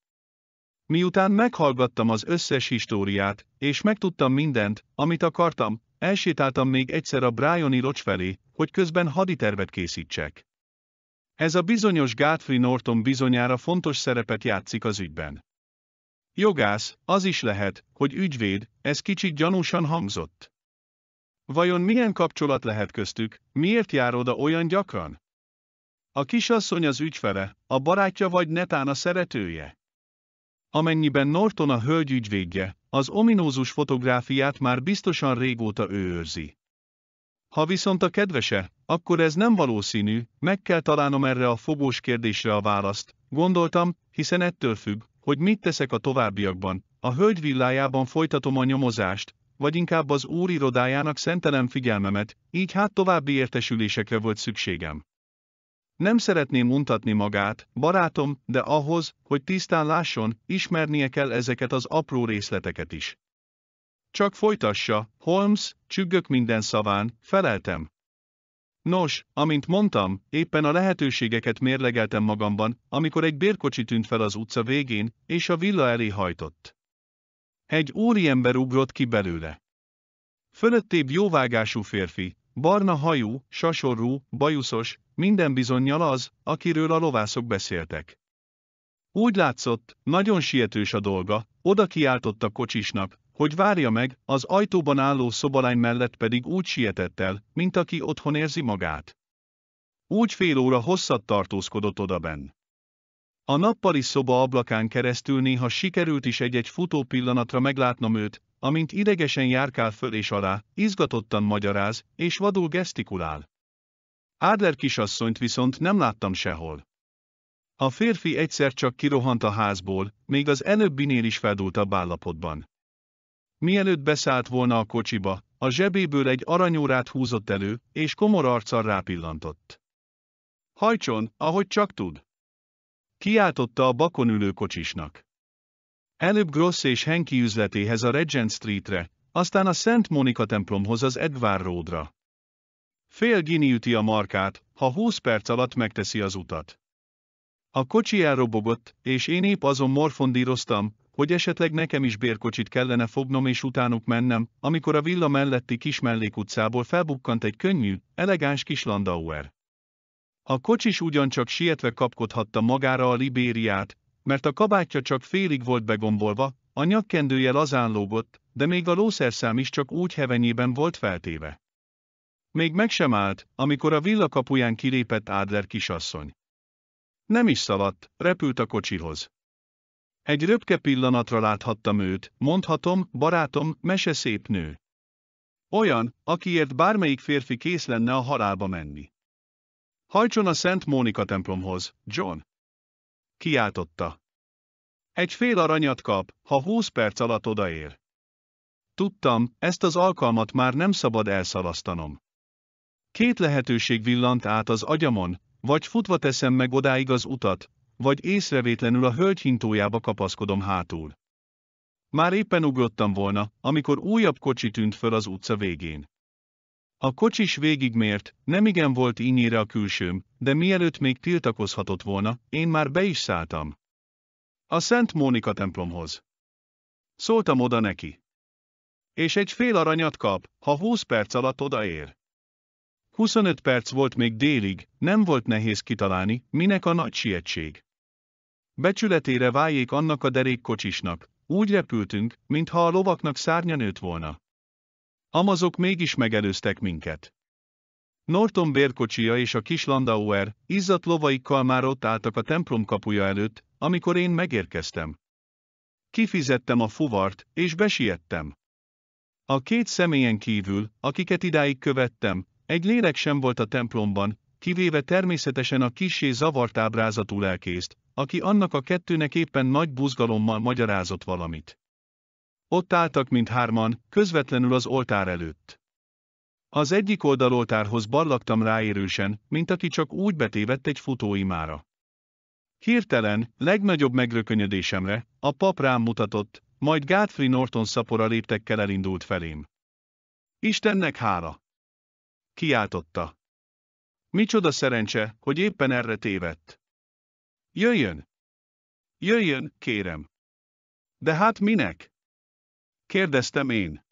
Miután meghallgattam az összes históriát, és megtudtam mindent, amit akartam, elsétáltam még egyszer a Bryony Rocs felé, hogy közben haditervet készítsek. Ez a bizonyos Godfrey Norton bizonyára fontos szerepet játszik az ügyben. Jogász, az is lehet, hogy ügyvéd, ez kicsit gyanúsan hangzott. Vajon milyen kapcsolat lehet köztük, miért jár oda olyan gyakran? A kisasszony az ügyfele, a barátja vagy netán a szeretője? Amennyiben Norton a hölgy ügyvédje, az ominózus fotográfiát már biztosan régóta ő őrzi. Ha viszont a kedvese, akkor ez nem valószínű, meg kell találnom erre a fogós kérdésre a választ, gondoltam, hiszen ettől függ, hogy mit teszek a továbbiakban, a hölgy villájában folytatom a nyomozást, vagy inkább az úr irodájának szentelem figyelmemet, így hát további értesülésekre volt szükségem. Nem szeretném mutatni magát, barátom, de ahhoz, hogy tisztán lásson, ismernie kell ezeket az apró részleteket is. Csak folytassa, Holmes, csüggök minden szaván, feleltem. Nos, amint mondtam, éppen a lehetőségeket mérlegeltem magamban, amikor egy bérkocsi tűnt fel az utca végén, és a villa elé hajtott. Egy úriember ugrott ki belőle. Fölöttébb jóvágású férfi, barna hajú, sasorú, bajuszos, minden bizonyal az, akiről a lovászok beszéltek. Úgy látszott, nagyon sietős a dolga, oda a kocsisnak, hogy várja meg, az ajtóban álló szobalány mellett pedig úgy sietett el, mint aki otthon érzi magát. Úgy fél óra hosszat tartózkodott odaben. A nappali szoba ablakán keresztül néha sikerült is egy-egy futó pillanatra meglátnom őt, amint idegesen járkál föl és alá, izgatottan magyaráz, és vadul gesztikulál. Adler kisasszonyt viszont nem láttam sehol. A férfi egyszer csak kirohant a házból, még az előbbinél is a állapotban. Mielőtt beszállt volna a kocsiba, a zsebéből egy aranyórát húzott elő, és komor arccal rápillantott. Hajtson, ahogy csak tud! Kiáltotta a bakon ülő kocsisnak. Előbb Gross és Henki üzletéhez a Regent Streetre, aztán a Szent Monika templomhoz az Edvard Roadra. Fél gini üti a markát, ha 20 perc alatt megteszi az utat. A kocsi elrobogott, és én épp azon morfondíroztam, hogy esetleg nekem is bérkocsit kellene fognom és utánuk mennem, amikor a villa melletti kis mellékutcából felbukkant egy könnyű, elegáns kis landauer. A kocsis ugyancsak sietve kapkodhatta magára a libériát, mert a kabátja csak félig volt begombolva, a nyakkendője lazán lógott, de még a lószerszám is csak úgy hevenyében volt feltéve. Még meg sem állt, amikor a villakapuján kilépett Adler kisasszony. Nem is szaladt, repült a kocsihoz. Egy röpke pillanatra láthattam őt, mondhatom, barátom, mese szép nő. Olyan, akiért bármelyik férfi kész lenne a halálba menni. Hajtson a Szent Mónika templomhoz, John. Kiáltotta. Egy fél aranyat kap, ha húsz perc alatt odaér. Tudtam, ezt az alkalmat már nem szabad elszalasztanom. Két lehetőség villant át az agyamon, vagy futva teszem meg odáig az utat, vagy észrevétlenül a hölgy hintójába kapaszkodom hátul. Már éppen ugrottam volna, amikor újabb kocsi tűnt föl az utca végén. A kocsis végigmért, nemigen volt innyire a külsőm, de mielőtt még tiltakozhatott volna, én már be is szálltam. A Szent Mónika templomhoz. Szóltam oda neki. És egy fél aranyat kap, ha húsz perc alatt odaér. 25 perc volt még délig, nem volt nehéz kitalálni, minek a nagy sietség. Becsületére váljék annak a derék kocsisnak, úgy repültünk, mintha a lovaknak szárnya nőtt volna. Amazok mégis megelőztek minket. Norton bérkocsia és a kis Landauer, izzadt lovaikkal már ott álltak a templom kapuja előtt, amikor én megérkeztem. Kifizettem a fuvart, és besiettem. A két személyen kívül, akiket idáig követtem, egy lélek sem volt a templomban, kivéve természetesen a kisé zavart ábrázatú lelkészt, aki annak a kettőnek éppen nagy buzgalommal magyarázott valamit. Ott álltak mindhárman, közvetlenül az oltár előtt. Az egyik oldaloltárhoz ballaktam ráérősen, mint aki csak úgy betévett egy futóimára. Hirtelen, legnagyobb megrökönyödésemre, a pap rám mutatott, majd Godfrey Norton szapora léptekkel elindult felém. Istennek hála! kiáltotta. Micsoda szerencse, hogy éppen erre tévedt. Jöjjön! Jöjjön, kérem! De hát minek? Kérdeztem én.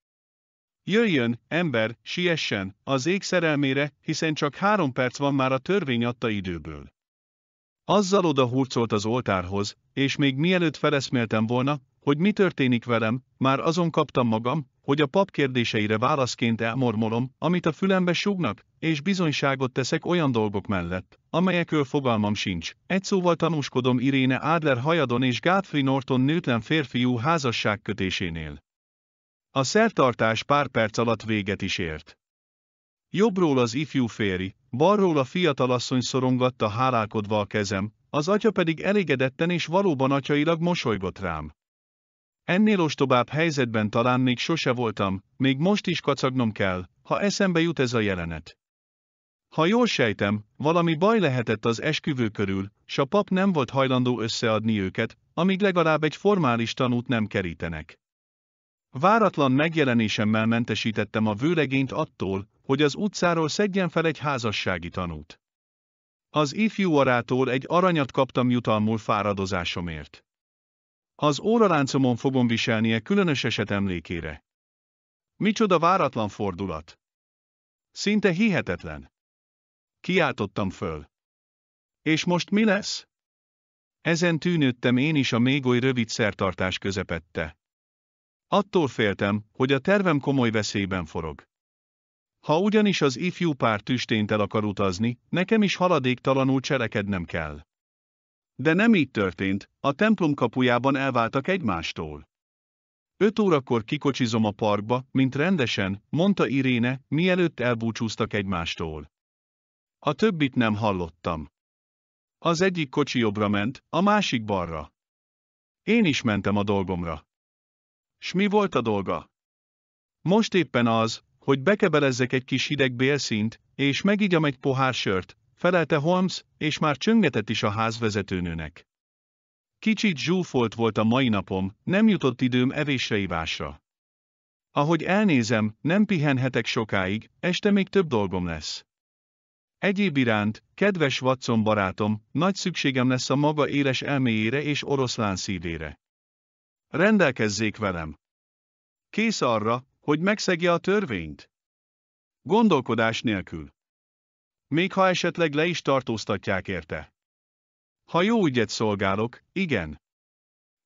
Jöjjön, ember, siessen, az ég szerelmére, hiszen csak három perc van már a törvény adta időből. Azzal oda hurcolt az oltárhoz, és még mielőtt feleszméltem volna, hogy mi történik velem, már azon kaptam magam, hogy a pap kérdéseire válaszként elmormolom, amit a fülembe súgnak, és bizonyságot teszek olyan dolgok mellett, amelyekről fogalmam sincs. Egy szóval tanúskodom Iréne Adler hajadon és Godfrey Norton nőtlen férfiú házasság kötésénél. A szertartás pár perc alatt véget is ért. Jobbról az ifjú féri, balról a fiatalasszony szorongatta hálálkodva a kezem, az atya pedig elégedetten és valóban atyailag mosolygott rám. Ennél ostobább helyzetben talán még sose voltam, még most is kacagnom kell, ha eszembe jut ez a jelenet. Ha jól sejtem, valami baj lehetett az esküvő körül, s a pap nem volt hajlandó összeadni őket, amíg legalább egy formális tanút nem kerítenek. Váratlan megjelenésemmel mentesítettem a vőlegényt attól, hogy az utcáról szedjen fel egy házassági tanút. Az ifjú arától egy aranyat kaptam jutalmul fáradozásomért. Az óraláncomon fogom viselnie különös eset emlékére. Micsoda váratlan fordulat! Szinte hihetetlen! Kiáltottam föl. És most mi lesz? Ezen tűnődtem én is a még oly rövid szertartás közepette. Attól féltem, hogy a tervem komoly veszélyben forog. Ha ugyanis az ifjú pár tüstént el akar utazni, nekem is haladéktalanul cselekednem kell. De nem így történt, a templom kapujában elváltak egymástól. Öt órakor kikocsizom a parkba, mint rendesen, mondta Iréne, mielőtt elbúcsúztak egymástól. A többit nem hallottam. Az egyik kocsi jobbra ment, a másik balra. Én is mentem a dolgomra. S mi volt a dolga? Most éppen az, hogy bekebelezzek egy kis hideg bélszint, és megígyam egy pohár sört, felelte Holmes, és már csöngetett is a házvezetőnőnek. Kicsit zsúfolt volt a mai napom, nem jutott időm evésre ivásra. Ahogy elnézem, nem pihenhetek sokáig, este még több dolgom lesz. Egyéb iránt, kedves Watson barátom, nagy szükségem lesz a maga éles elméjére és oroszlán szívére. Rendelkezzék velem. Kész arra, hogy megszegje a törvényt? Gondolkodás nélkül. Még ha esetleg le is tartóztatják érte. Ha jó ügyet szolgálok, igen.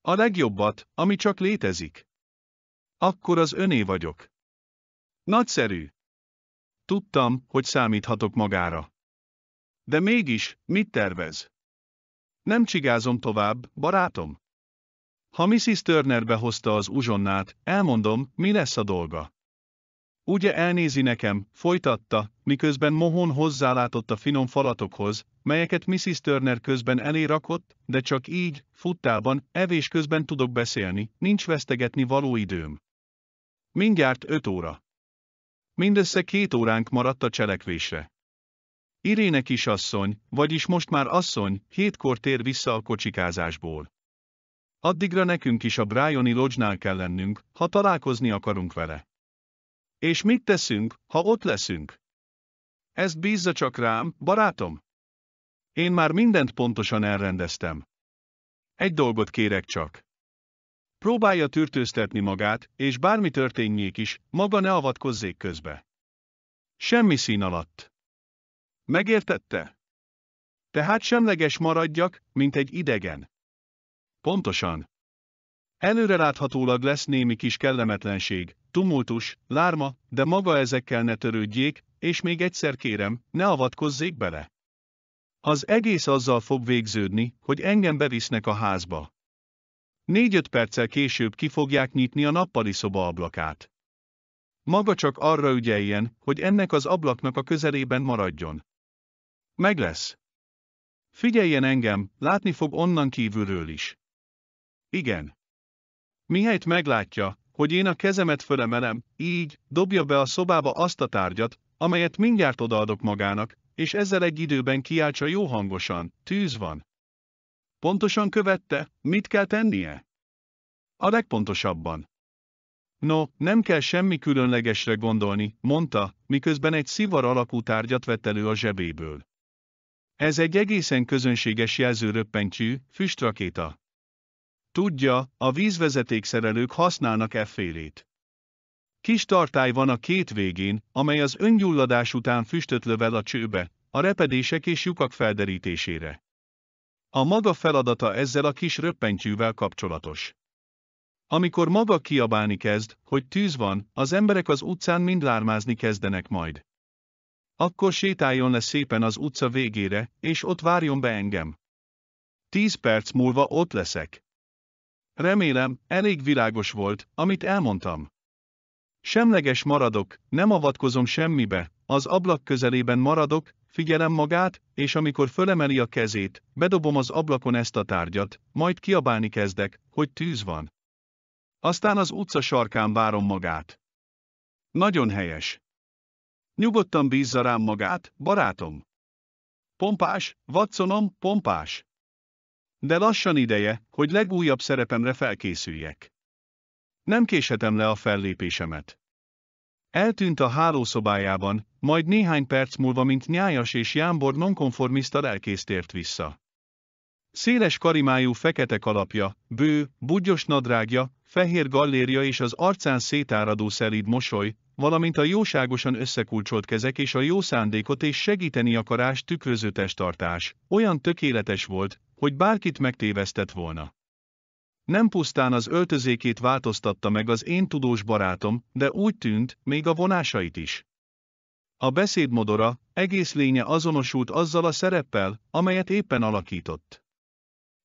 A legjobbat, ami csak létezik. Akkor az öné vagyok. Nagyszerű. Tudtam, hogy számíthatok magára. De mégis, mit tervez? Nem csigázom tovább, barátom. Ha Mrs. Turner behozta az uzsonnát, elmondom, mi lesz a dolga. Ugye elnézi nekem, folytatta, miközben Mohon hozzálátott a finom falatokhoz, melyeket Mrs. Turner közben elé rakott, de csak így, futtában, evés közben tudok beszélni, nincs vesztegetni való időm. Mindjárt öt óra. Mindössze két óránk maradt a cselekvésre. Iréne kisasszony, vagyis most már asszony, hétkor tér vissza a kocsikázásból. Addigra nekünk is a Bryony Lodge-nál kell lennünk, ha találkozni akarunk vele. És mit teszünk, ha ott leszünk? Ezt bízza csak rám, barátom. Én már mindent pontosan elrendeztem. Egy dolgot kérek csak. Próbálja tűrtőztetni magát, és bármi történjék is, maga ne avatkozzék közbe. Semmi szín alatt. Megértette? Tehát semleges maradjak, mint egy idegen. Pontosan. Előreláthatólag lesz némi kis kellemetlenség, tumultus, lárma, de maga ezekkel ne törődjék, és még egyszer kérem, ne avatkozzék bele. Az egész azzal fog végződni, hogy engem bevisznek a házba. Négy-öt perccel később ki fogják nyitni a nappali szoba ablakát. Maga csak arra ügyeljen, hogy ennek az ablaknak a közelében maradjon. Meg lesz. Figyeljen engem, látni fog onnan kívülről is. Igen. Mihelyt meglátja, hogy én a kezemet fölemelem, így, dobja be a szobába azt a tárgyat, amelyet mindjárt odaadok magának, és ezzel egy időben kiáltsa jó hangosan, tűz van. Pontosan követte, mit kell tennie? A legpontosabban. No, nem kell semmi különlegesre gondolni, mondta, miközben egy szivar alakú tárgyat vett elő a zsebéből. Ez egy egészen közönséges röppentyű, füstrakéta. Tudja, a vízvezetékszerelők használnak effélét. Kis tartály van a két végén, amely az öngyulladás után füstöt lövel a csőbe, a repedések és lyukak felderítésére. A maga feladata ezzel a kis röppentyűvel kapcsolatos. Amikor maga kiabálni kezd, hogy tűz van, az emberek az utcán mind lármázni kezdenek majd. Akkor sétáljon le szépen az utca végére, és ott várjon be engem. Tíz perc múlva ott leszek. Remélem, elég világos volt, amit elmondtam. Semleges maradok, nem avatkozom semmibe, az ablak közelében maradok, figyelem magát, és amikor fölemeli a kezét, bedobom az ablakon ezt a tárgyat, majd kiabálni kezdek, hogy tűz van. Aztán az utca sarkán várom magát. Nagyon helyes. Nyugodtan bízza rám magát, barátom. Pompás, Watsonom, pompás. De lassan ideje, hogy legújabb szerepemre felkészüljek. Nem késhetem le a fellépésemet. Eltűnt a hálószobájában, majd néhány perc múlva, mint nyájas és jámbor nonkonformista lelkész tért vissza. Széles karimájú fekete kalapja, bő, budgyos nadrágja, fehér gallérja és az arcán szétáradó szelíd mosoly, valamint a jóságosan összekulcsolt kezek és a jó szándékot és segíteni akarás tükröző testtartás, olyan tökéletes volt, hogy bárkit megtévesztett volna. Nem pusztán az öltözékét változtatta meg az én tudós barátom, de úgy tűnt, még a vonásait is. A beszédmodora, egész lénye azonosult azzal a szereppel, amelyet éppen alakított.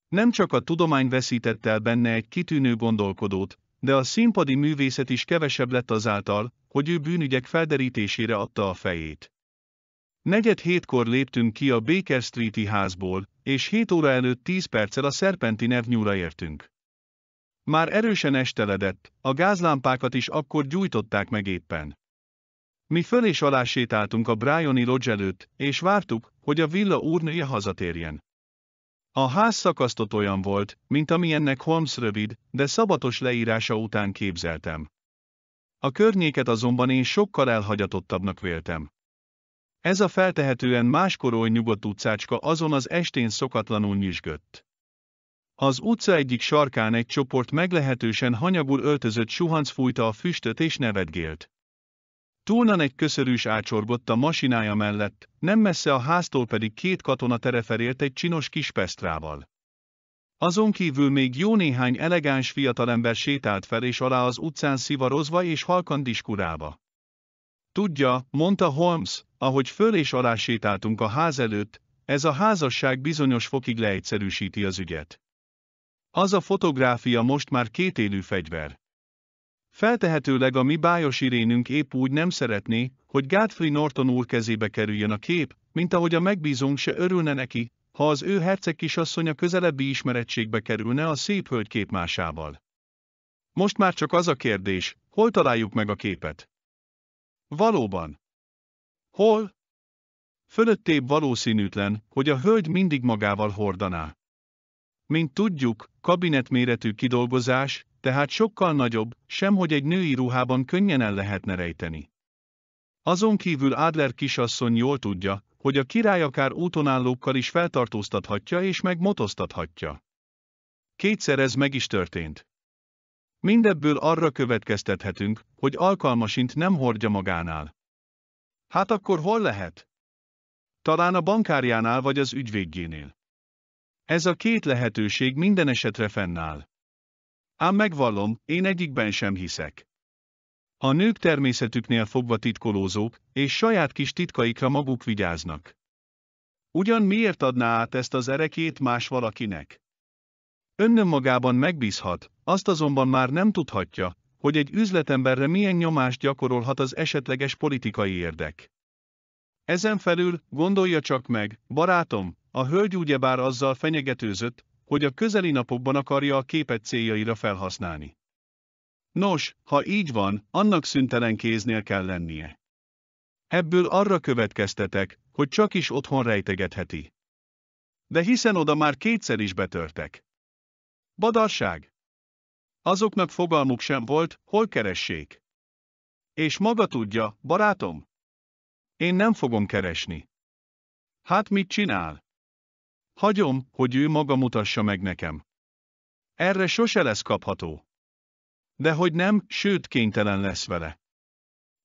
Nem csak a tudomány veszített el benne egy kitűnő gondolkodót, de a színpadi művészet is kevesebb lett azáltal, hogy ő bűnügyek felderítésére adta a fejét. Negyed hétkor léptünk ki a Baker Street-i házból, és 7 óra előtt 10 perccel a Szerpentinev nyúra értünk. Már erősen esteledett, a gázlámpákat is akkor gyújtották meg éppen. Mi föl és alá sétáltunk a Bryony Lodge előtt, és vártuk, hogy a villa úrnője hazatérjen. A ház szakasztott olyan volt, mint ennek Holmes rövid, de szabatos leírása után képzeltem. A környéket azonban én sokkal elhagyatottabbnak véltem. Ez a feltehetően máskorói nyugodt utcácska azon az estén szokatlanul nyisgött. Az utca egyik sarkán egy csoport meglehetősen hanyagul öltözött suhanc fújta a füstöt és nevetgélt. Túlnan egy köszörűs ácsorgott a masinája mellett, nem messze a háztól pedig két katona tereferélt egy csinos kis pesztrával. Azon kívül még jó néhány elegáns fiatalember sétált fel és alá az utcán szivarozva és halkan diskurába. Tudja, mondta Holmes, ahogy föl és alá sétáltunk a ház előtt, ez a házasság bizonyos fokig leegyszerűsíti az ügyet. Az a fotográfia most már kétélű fegyver. Feltehetőleg a mi bájos irénünk épp úgy nem szeretné, hogy Godfrey Norton úr kezébe kerüljön a kép, mint ahogy a megbízónk se örülne neki, ha az ő herceg kisasszonya közelebbi ismerettségbe kerülne a szép hölgy képmásával. Most már csak az a kérdés, hol találjuk meg a képet. Valóban. Hol? Fölöttébb valószínűtlen, hogy a hölgy mindig magával hordaná. Mint tudjuk, kabinetméretű kidolgozás, tehát sokkal nagyobb, semhogy egy női ruhában könnyen el lehetne rejteni. Azon kívül Adler kisasszony jól tudja, hogy a király akár útonállókkal is feltartóztathatja és megmotoztathatja. Kétszer ez meg is történt. Mindebből arra következtethetünk, hogy alkalmasint nem hordja magánál. Hát akkor hol lehet? Talán a bankárjánál vagy az ügyvédjénél. Ez a két lehetőség minden esetre fennáll. Ám megvallom, én egyikben sem hiszek. A nők természetüknél fogva titkolózók, és saját kis titkaikra maguk vigyáznak. Ugyan miért adná át ezt az erekét más valakinek? Önmagában megbízhat, azt azonban már nem tudhatja, hogy egy üzletemberre milyen nyomást gyakorolhat az esetleges politikai érdek. Ezen felül, gondolja csak meg, barátom, a hölgy ugyebár azzal fenyegetőzött, hogy a közeli napokban akarja a képet céljaira felhasználni. Nos, ha így van, annak szüntelen kéznél kell lennie. Ebből arra következtetek, hogy csak is otthon rejtegetheti. De hiszen oda már kétszer is betörtek. Badarság! Azoknak fogalmuk sem volt, hol keressék. És maga tudja, barátom? Én nem fogom keresni. Hát mit csinál? Hagyom, hogy ő maga mutassa meg nekem. Erre sose lesz kapható. De hogy nem, sőt kénytelen lesz vele.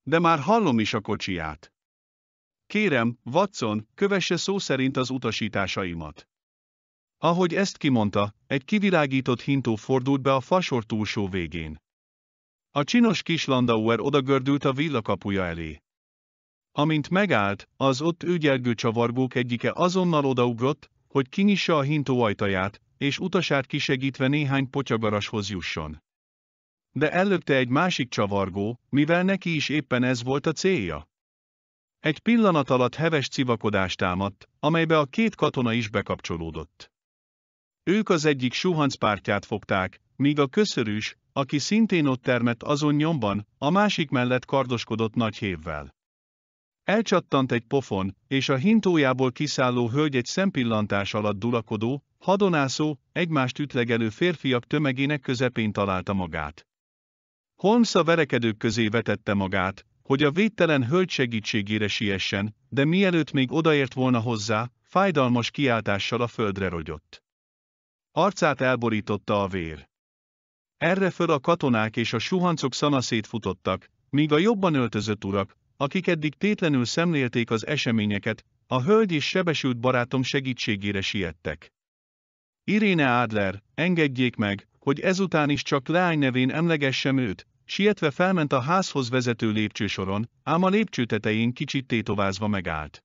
De már hallom is a kocsiját. Kérem, Watson, kövesse szó szerint az utasításaimat. Ahogy ezt kimondta, egy kivilágított hintó fordult be a fasor túlsó végén. A csinos kis Landauer odagördült a villakapuja elé. Amint megállt, az ott ügyelgő csavargók egyike azonnal odaugrott, hogy kinyissa a hintó ajtaját, és utasát kisegítve néhány potyagarashoz jusson. De előtte egy másik csavargó, mivel neki is éppen ez volt a célja. Egy pillanat alatt heves civakodást támadt, amelybe a két katona is bekapcsolódott. Ők az egyik pártját fogták, míg a köszörűs, aki szintén ott termett azon nyomban, a másik mellett kardoskodott nagy hévvel. Elcsattant egy pofon, és a hintójából kiszálló hölgy egy szempillantás alatt dulakodó, hadonászó, egymást ütlegelő férfiak tömegének közepén találta magát. Holmes a verekedők közé vetette magát, hogy a védtelen hölgy segítségére siessen, de mielőtt még odaért volna hozzá, fájdalmas kiáltással a földre rogyott. Arcát elborította a vér. Erre föl a katonák és a suhancok szanaszét futottak, míg a jobban öltözött urak, akik eddig tétlenül szemlélték az eseményeket, a hölgy és sebesült barátom segítségére siettek. Iréne Adler, engedjék meg, hogy ezután is csak leány nevén emlegessem őt, sietve felment a házhoz vezető lépcsősoron, ám a lépcső tetején kicsit tétovázva megállt.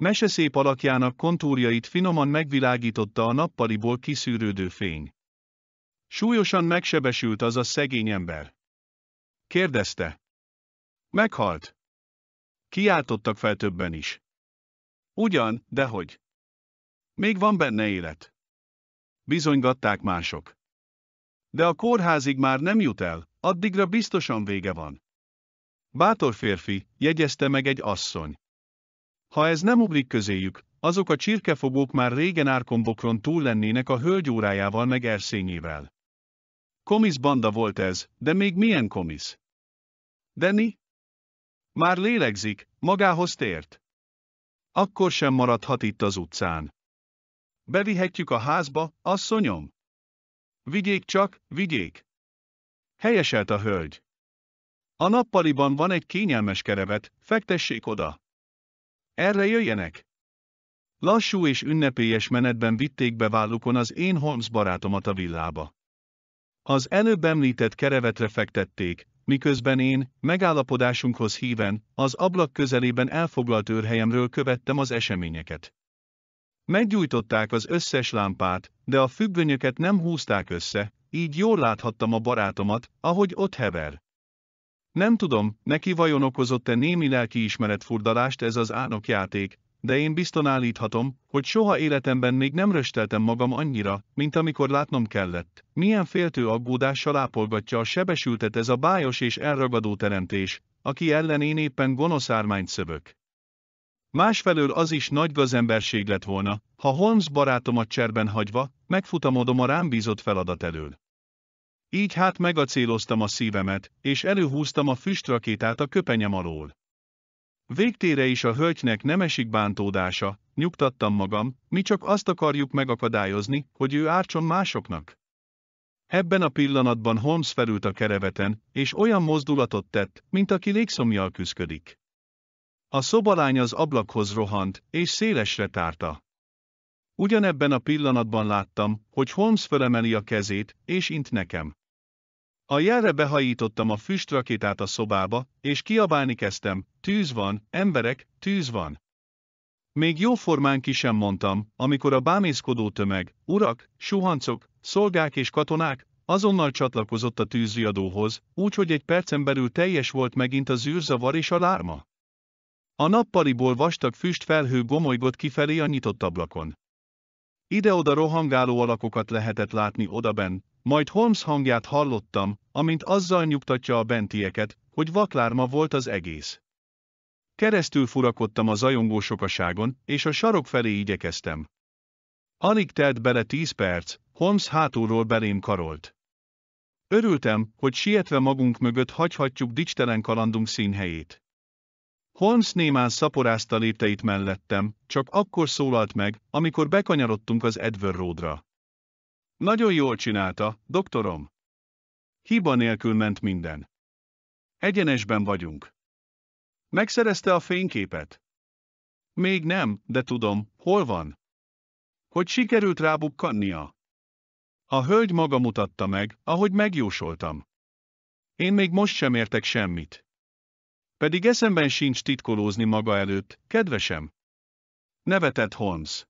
Meseszép alakjának kontúrjait finoman megvilágította a nappaliból kiszűrődő fény. Súlyosan megsebesült az a szegény ember. Kérdezte. Meghalt. Kiáltottak fel többen is. Ugyan, dehogy. Még van benne élet. Bizonygatták mások. De a kórházig már nem jut el, addigra biztosan vége van. Bátor férfi, jegyezte meg egy asszony. Ha ez nem ugrik közéjük, azok a csirkefogók már régen árkombokron túl lennének a órájával meg erszényével. Komisz banda volt ez, de még milyen komisz? Danny? Már lélegzik, magához tért. Akkor sem maradhat itt az utcán. Bevihetjük a házba, asszonyom? Vigyék csak, vigyék! Helyeselt a hölgy. A nappaliban van egy kényelmes kerevet, fektessék oda. Erre jöjjenek! Lassú és ünnepélyes menetben vitték be vállukon az én Holmes barátomat a villába. Az előbb említett kerevetre fektették, miközben én, megállapodásunkhoz híven, az ablak közelében elfoglalt őrhelyemről követtem az eseményeket. Meggyújtották az összes lámpát, de a függönyöket nem húzták össze, így jól láthattam a barátomat, ahogy ott hever. Nem tudom, neki vajon okozott-e némi ismeret furdalást ez az játék, de én bizton állíthatom, hogy soha életemben még nem rösteltem magam annyira, mint amikor látnom kellett. Milyen féltő aggódással ápolgatja a sebesültet ez a bájos és elragadó teremtés, aki ellen én éppen gonosz ármányt szövök. Másfelől az is nagy gazemberség lett volna, ha Holmes barátomat cserben hagyva, megfutamodom a rám bízott feladat elől. Így hát megacéloztam a szívemet, és előhúztam a füstrakétát a köpenyem alól. Végtére is a hölgynek nem esik bántódása, nyugtattam magam, mi csak azt akarjuk megakadályozni, hogy ő ártson másoknak. Ebben a pillanatban Holmes felült a kereveten, és olyan mozdulatot tett, mint aki légszomjal küzdik. A szobalány az ablakhoz rohant, és szélesre tárta. Ugyanebben a pillanatban láttam, hogy Holmes fölemeli a kezét, és int nekem. A jelre behajítottam a füstrakétát a szobába, és kiabálni kezdtem, tűz van, emberek, tűz van. Még jóformán ki sem mondtam, amikor a bámészkodó tömeg, urak, suhancok, szolgák és katonák, azonnal csatlakozott a tűzriadóhoz, úgyhogy egy percen belül teljes volt megint az űrzavar és a lárma. A nappaliból vastag felhő gomolygott kifelé a nyitott ablakon. Ide-oda rohangáló alakokat lehetett látni odaben, majd Holmes hangját hallottam, amint azzal nyugtatja a bentieket, hogy vaklárma volt az egész. Keresztül furakodtam a zajongó sokaságon, és a sarok felé igyekeztem. Alig telt bele tíz perc, Holmes hátulról belém karolt. Örültem, hogy sietve magunk mögött hagyhatjuk dicstelen kalandunk színhelyét. Holmes némán szaporázta lépteit mellettem, csak akkor szólalt meg, amikor bekanyarodtunk az Edward Roadra. Nagyon jól csinálta, doktorom. Hiba nélkül ment minden. Egyenesben vagyunk. Megszerezte a fényképet? Még nem, de tudom, hol van. Hogy sikerült rábukkannia. A hölgy maga mutatta meg, ahogy megjósoltam. Én még most sem értek semmit. Pedig eszemben sincs titkolózni maga előtt, kedvesem. Nevetett Holmes.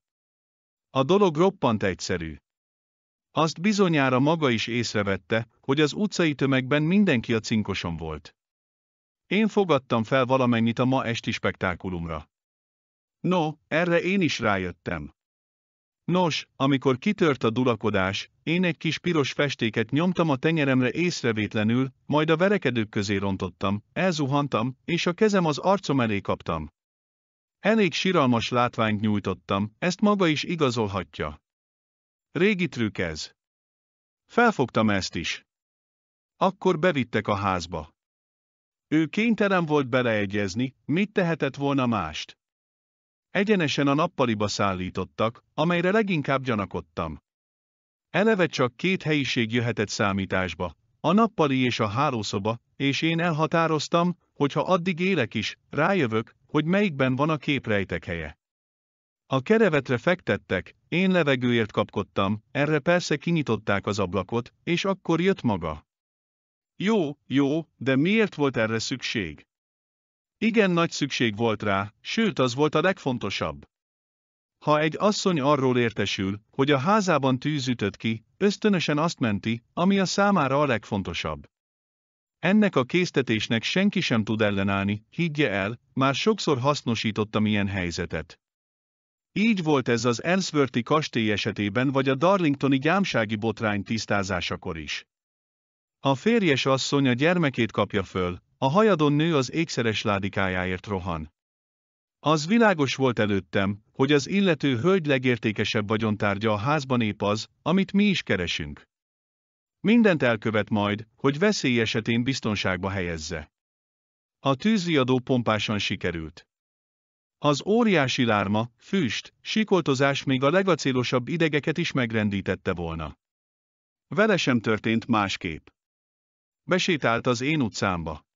A dolog roppant egyszerű. Azt bizonyára maga is észrevette, hogy az utcai tömegben mindenki a cinkosom volt. Én fogadtam fel valamennyit a ma esti spektákulumra. No, erre én is rájöttem. Nos, amikor kitört a dulakodás, én egy kis piros festéket nyomtam a tenyeremre észrevétlenül, majd a verekedők közé rontottam, elzuhantam, és a kezem az arcom elé kaptam. Elég siralmas látványt nyújtottam, ezt maga is igazolhatja. Régi trükk ez. Felfogtam ezt is. Akkor bevittek a házba. Ő kénytelen volt beleegyezni, mit tehetett volna mást. Egyenesen a nappaliba szállítottak, amelyre leginkább gyanakodtam. Eleve csak két helyiség jöhetett számításba, a nappali és a hálószoba, és én elhatároztam, hogy ha addig élek is, rájövök, hogy melyikben van a képrejtek helye. A kerevetre fektettek, én levegőért kapkodtam, erre persze kinyitották az ablakot, és akkor jött maga. Jó, jó, de miért volt erre szükség? Igen nagy szükség volt rá, sőt az volt a legfontosabb. Ha egy asszony arról értesül, hogy a házában tűz ütött ki, ösztönösen azt menti, ami a számára a legfontosabb. Ennek a késztetésnek senki sem tud ellenállni, higgye el, már sokszor hasznosítottam ilyen helyzetet. Így volt ez az Answorthi kastély esetében vagy a Darlingtoni gyámsági botrány tisztázásakor is. A férjes asszony a gyermekét kapja föl, a hajadon nő az ékszeres ládikájáért rohan. Az világos volt előttem, hogy az illető hölgy legértékesebb vagyontárgya a házban épp az, amit mi is keresünk. Mindent elkövet majd, hogy veszély esetén biztonságba helyezze. A tűzriadó pompásan sikerült. Az óriási lárma, füst, sikoltozás még a legacélosabb idegeket is megrendítette volna. Vele sem történt másképp. Besétált az én utcámba.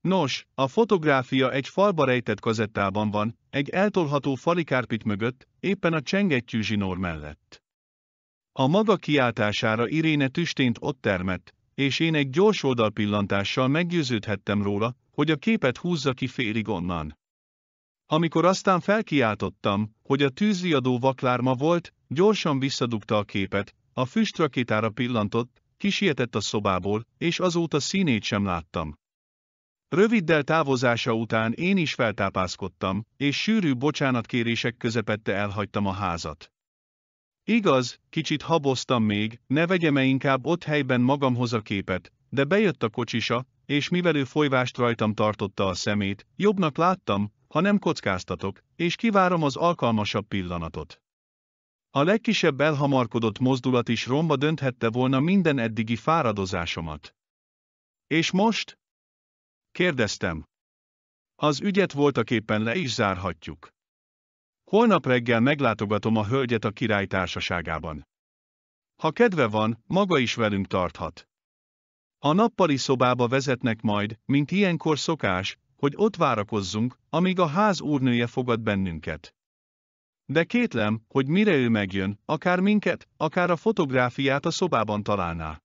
Nos, a fotográfia egy falba rejtett kazettában van, egy eltolható falikárpit mögött, éppen a csengettyű zsinór mellett. A maga kiáltására Iréne tüstént ott termett, és én egy gyors oldalpillantással meggyőződhettem róla, hogy a képet húzza ki félig onnan. Amikor aztán felkiáltottam, hogy a tűzriadó vaklárma volt, gyorsan visszadugta a képet, a füstrakétára pillantott, kisietett a szobából, és azóta színét sem láttam. Röviddel távozása után én is feltápászkodtam, és sűrű bocsánatkérések közepette elhagytam a házat. Igaz, kicsit haboztam még, ne vegyem -e inkább ott helyben magamhoz a képet, de bejött a kocsisa, és mivel ő folyvást rajtam tartotta a szemét, jobbnak láttam, ha nem kockáztatok, és kivárom az alkalmasabb pillanatot. A legkisebb elhamarkodott mozdulat is romba dönthette volna minden eddigi fáradozásomat. És most? Kérdeztem. Az ügyet voltaképpen le is zárhatjuk. Holnap reggel meglátogatom a hölgyet a király társaságában. Ha kedve van, maga is velünk tarthat. A nappali szobába vezetnek majd, mint ilyenkor szokás, hogy ott várakozzunk, amíg a ház úrnője fogad bennünket. De kétlem, hogy mire ő megjön, akár minket, akár a fotográfiát a szobában találná.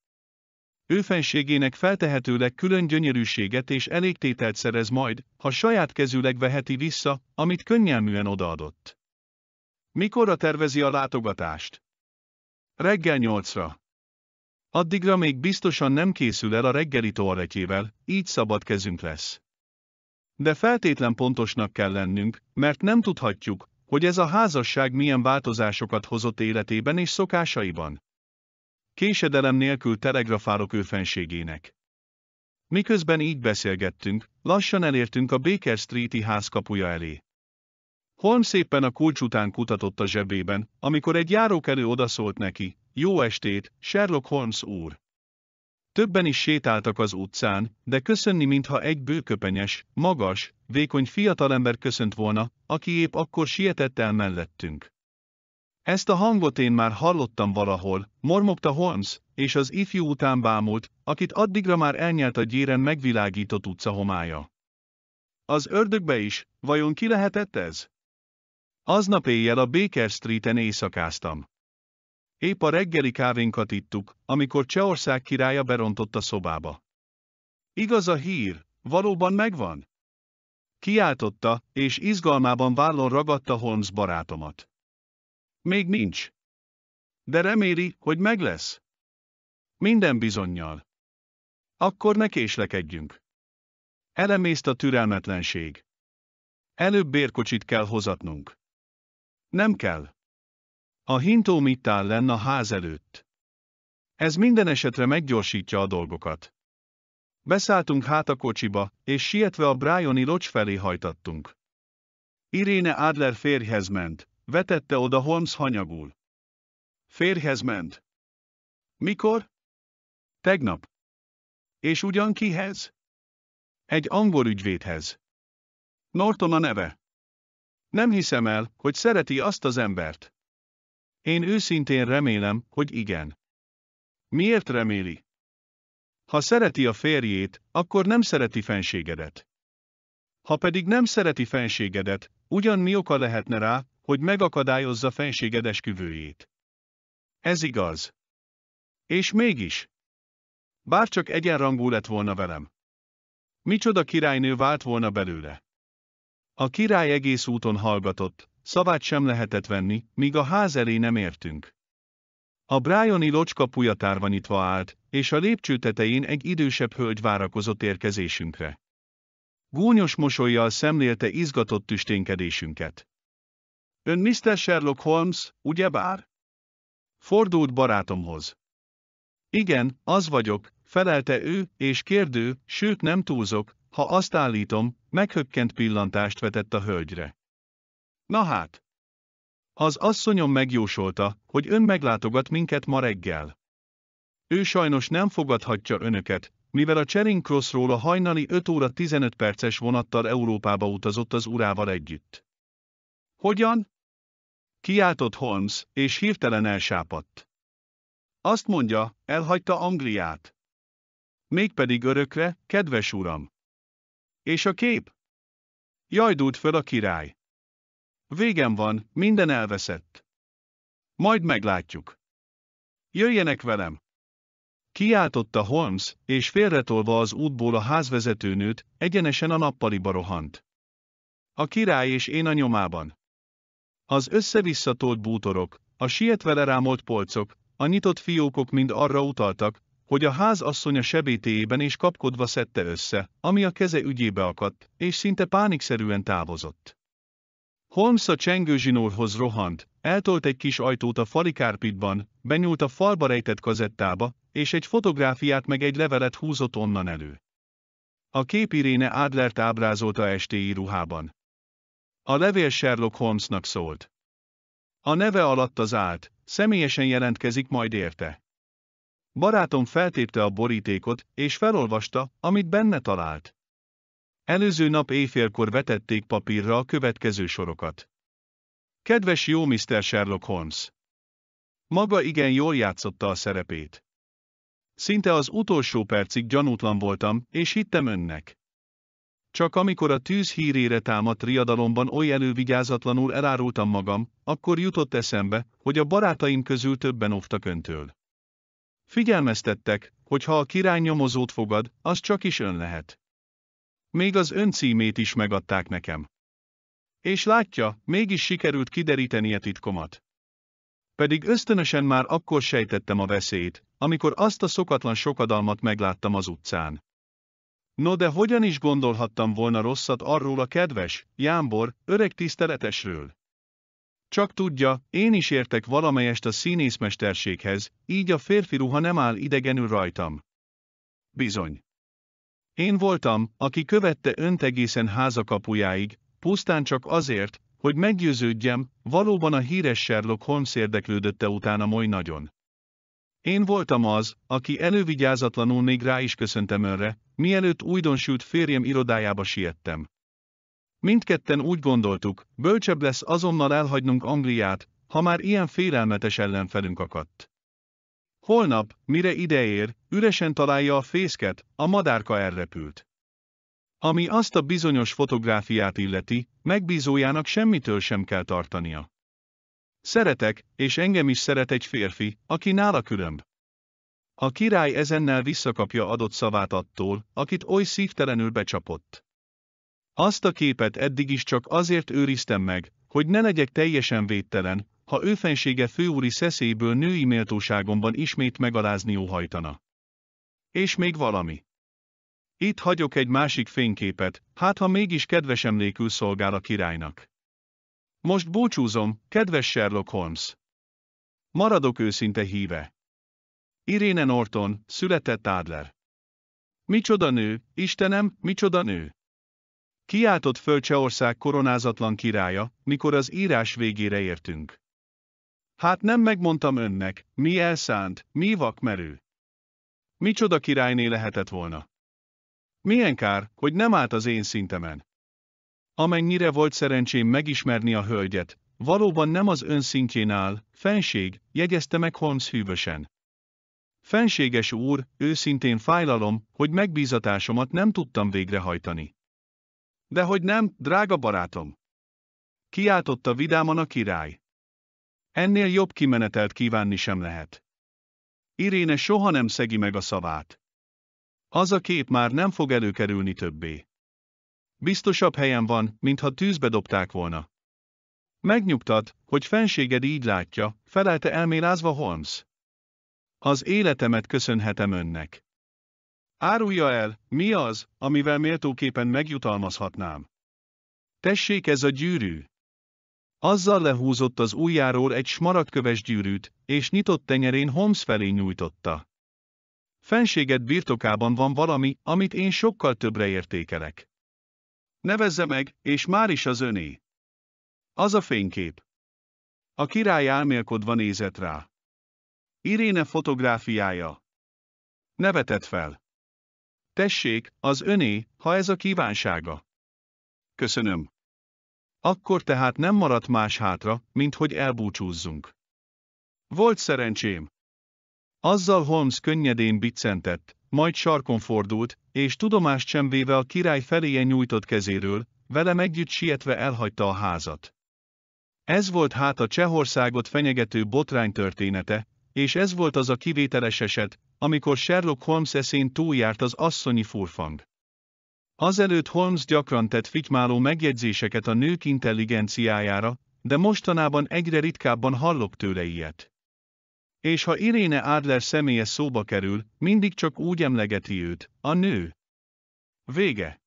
Ő fenségének feltehetőleg külön gyönyörűséget és elégtételt szerez majd, ha saját kezüleg veheti vissza, amit könnyelműen odaadott. Mikorra tervezi a látogatást? Reggel nyolcra. Addigra még biztosan nem készül el a reggeli toaletjével, így szabad kezünk lesz. De feltétlen pontosnak kell lennünk, mert nem tudhatjuk, hogy ez a házasság milyen változásokat hozott életében és szokásaiban. Késedelem nélkül telegrafálok fenségének. Miközben így beszélgettünk, lassan elértünk a Baker Street-i ház kapuja elé. Holm szépen a kulcs után kutatott a zsebében, amikor egy járókelő odaszólt neki, jó estét, Sherlock Holmes úr. Többen is sétáltak az utcán, de köszönni mintha egy bőköpenyes, magas, vékony fiatalember köszönt volna, aki épp akkor sietett el mellettünk. Ezt a hangot én már hallottam valahol, mormogta Holmes, és az ifjú után bámult, akit addigra már elnyelt a gyéren megvilágított utca homája. Az ördögbe is, vajon ki lehetett ez? Aznap éjjel a Baker Street-en éjszakáztam. Épp a reggeli kávénkat ittuk, amikor Csehország királya berontott a szobába. Igaz a hír, valóban megvan? Kiáltotta, és izgalmában vállon ragadta Holmes barátomat. Még nincs. De reméli, hogy meg lesz. Minden bizonyal. Akkor ne késlekedjünk. Elemészt a türelmetlenség. Előbb bérkocsit kell hozatnunk. Nem kell. A hintó mit áll a ház előtt. Ez minden esetre meggyorsítja a dolgokat. Beszálltunk hát a kocsiba, és sietve a Bryoni locs felé hajtattunk. Iréne Adler férjhez ment, vetette oda Holmes hanyagul. Férjhez ment. Mikor? Tegnap. És ugyan kihez? Egy angol ügyvédhez. Norton a neve. Nem hiszem el, hogy szereti azt az embert. Én őszintén remélem, hogy igen. Miért reméli? Ha szereti a férjét, akkor nem szereti fenségedet. Ha pedig nem szereti fenségedet, ugyan mi oka lehetne rá, hogy megakadályozza fenséged esküvőjét? Ez igaz. És mégis. Bár csak egyenrangú lett volna velem. Micsoda királynő vált volna belőle. A király egész úton hallgatott, szavát sem lehetett venni, míg a ház elé nem értünk. A Bryoni locska pulyatárva nyitva állt, és a lépcső tetején egy idősebb hölgy várakozott érkezésünkre. Gúnyos mosolyjal szemlélte izgatott tüsténkedésünket. Ön Mr. Sherlock Holmes, ugyebár? Fordult barátomhoz. Igen, az vagyok, felelte ő, és kérdő, sőt nem túlzok, ha azt állítom, meghökkent pillantást vetett a hölgyre. Na hát! Az asszonyom megjósolta, hogy ön meglátogat minket ma reggel. Ő sajnos nem fogadhatja önöket, mivel a Charing Crossról a hajnali 5 óra 15 perces vonattal Európába utazott az urával együtt. Hogyan? Kiáltott Holmes, és hirtelen elsápadt. Azt mondja, elhagyta Angliát. Mégpedig örökre, kedves uram. És a kép? Jajdult föl a király. Végem van, minden elveszett. Majd meglátjuk. Jöjjenek velem! Kiáltotta Holmes, és félretolva az útból a házvezetőnőt, egyenesen a nappali rohant. A király és én a nyomában. Az összevisszatolt bútorok, a sietve lerámolt polcok, a nyitott fiókok mind arra utaltak, hogy a ház asszonya sebétéjében és kapkodva szedte össze, ami a keze ügyébe akadt, és szinte pánikszerűen távozott. Holmes a zsinórhoz rohant, eltolt egy kis ajtót a fali kárpitban, benyúlt a falba rejtett kazettába, és egy fotográfiát meg egy levelet húzott onnan elő. A kép Iréne Adlert ábrázolta estéi ruhában. A levél Sherlock Holmesnak szólt. A neve alatt az állt, személyesen jelentkezik majd érte. Barátom feltépte a borítékot, és felolvasta, amit benne talált. Előző nap éjfélkor vetették papírra a következő sorokat. Kedves jó Mr. Sherlock Holmes! Maga igen jól játszotta a szerepét. Szinte az utolsó percig gyanútlan voltam, és hittem önnek. Csak amikor a tűz hírére támadt riadalomban oly elővigyázatlanul elárultam magam, akkor jutott eszembe, hogy a barátaim közül többen óvtak öntől. Figyelmeztettek, hogy ha a király nyomozót fogad, az csak is ön lehet. Még az öncímét is megadták nekem. És látja, mégis sikerült a titkomat. Pedig ösztönösen már akkor sejtettem a veszélyt, amikor azt a szokatlan sokadalmat megláttam az utcán. No de hogyan is gondolhattam volna rosszat arról a kedves, jámbor, öreg tiszteletesről? Csak tudja, én is értek valamelyest a színészmesterséghez, így a férfi ruha nem áll idegenül rajtam. Bizony. Én voltam, aki követte önt egészen házakapujáig, pusztán csak azért, hogy meggyőződjem, valóban a híres Sherlock Holmes érdeklődötte utána moly nagyon. Én voltam az, aki elővigyázatlanul még rá is köszöntem önre, mielőtt újdonsült férjem irodájába siettem. Mindketten úgy gondoltuk, bölcsebb lesz azonnal elhagynunk Angliát, ha már ilyen félelmetes ellenfelünk akadt. Holnap, mire ideér, üresen találja a fészket, a madárka elrepült. Ami azt a bizonyos fotográfiát illeti, megbízójának semmitől sem kell tartania. Szeretek, és engem is szeret egy férfi, aki nála különb. A király ezennel visszakapja adott szavát attól, akit oly szívtelenül becsapott. Azt a képet eddig is csak azért őriztem meg, hogy ne legyek teljesen védtelen, ha ő fensége főúri szeszélyből női méltóságomban ismét megalázni óhajtana. És még valami. Itt hagyok egy másik fényképet, hát ha mégis kedves emlékül szolgál a királynak. Most búcsúzom, kedves Sherlock Holmes. Maradok őszinte híve. Irene Norton, született Adler. Micsoda nő, Istenem, micsoda nő! Kiáltott föl Csehország koronázatlan királya, mikor az írás végére értünk. Hát nem megmondtam önnek, mi elszánt, mi vakmerő. Micsoda királyné lehetett volna. Milyen kár, hogy nem állt az én szintemen. Amennyire volt szerencsém megismerni a hölgyet, valóban nem az ön szintjén áll, fenség, jegyezte meg Holmes hűvösen. Fenséges úr, őszintén fájlalom, hogy megbízatásomat nem tudtam végrehajtani. De hogy nem, drága barátom! Kiáltotta vidáman a király. Ennél jobb kimenetelt kívánni sem lehet. Iréne soha nem szegi meg a szavát. Az a kép már nem fog előkerülni többé. Biztosabb helyen van, mintha tűzbe dobták volna. Megnyugtat, hogy fenséged így látja, felelte elmélázva Holmes. Az életemet köszönhetem önnek. Árulja el, mi az, amivel méltóképpen megjutalmazhatnám. Tessék ez a gyűrű. Azzal lehúzott az ujjáról egy smaragdköves gyűrűt, és nyitott tenyerén Holmes felé nyújtotta. Fenséged birtokában van valami, amit én sokkal többre értékelek. Nevezze meg, és már is az öné. Az a fénykép. A király álmélkodva nézett rá. Iréne fotográfiája. Nevetett fel. Tessék, az öné, ha ez a kívánsága. Köszönöm. Akkor tehát nem maradt más hátra, mint hogy elbúcsúzzunk. Volt szerencsém. Azzal Holmes könnyedén biccentett, majd sarkon fordult, és tudomást sem véve a király feléje nyújtott kezéről, velem együtt sietve elhagyta a házat. Ez volt hát a Csehországot fenyegető botrány története, és ez volt az a kivételes eset, amikor Sherlock Holmes eszén túljárt az asszonyi furfang. Azelőtt Holmes gyakran tett fikmáló megjegyzéseket a nők intelligenciájára, de mostanában egyre ritkábban hallok tőle ilyet. És ha Iréne Adler személye szóba kerül, mindig csak úgy emlegeti őt, a nő. Vége.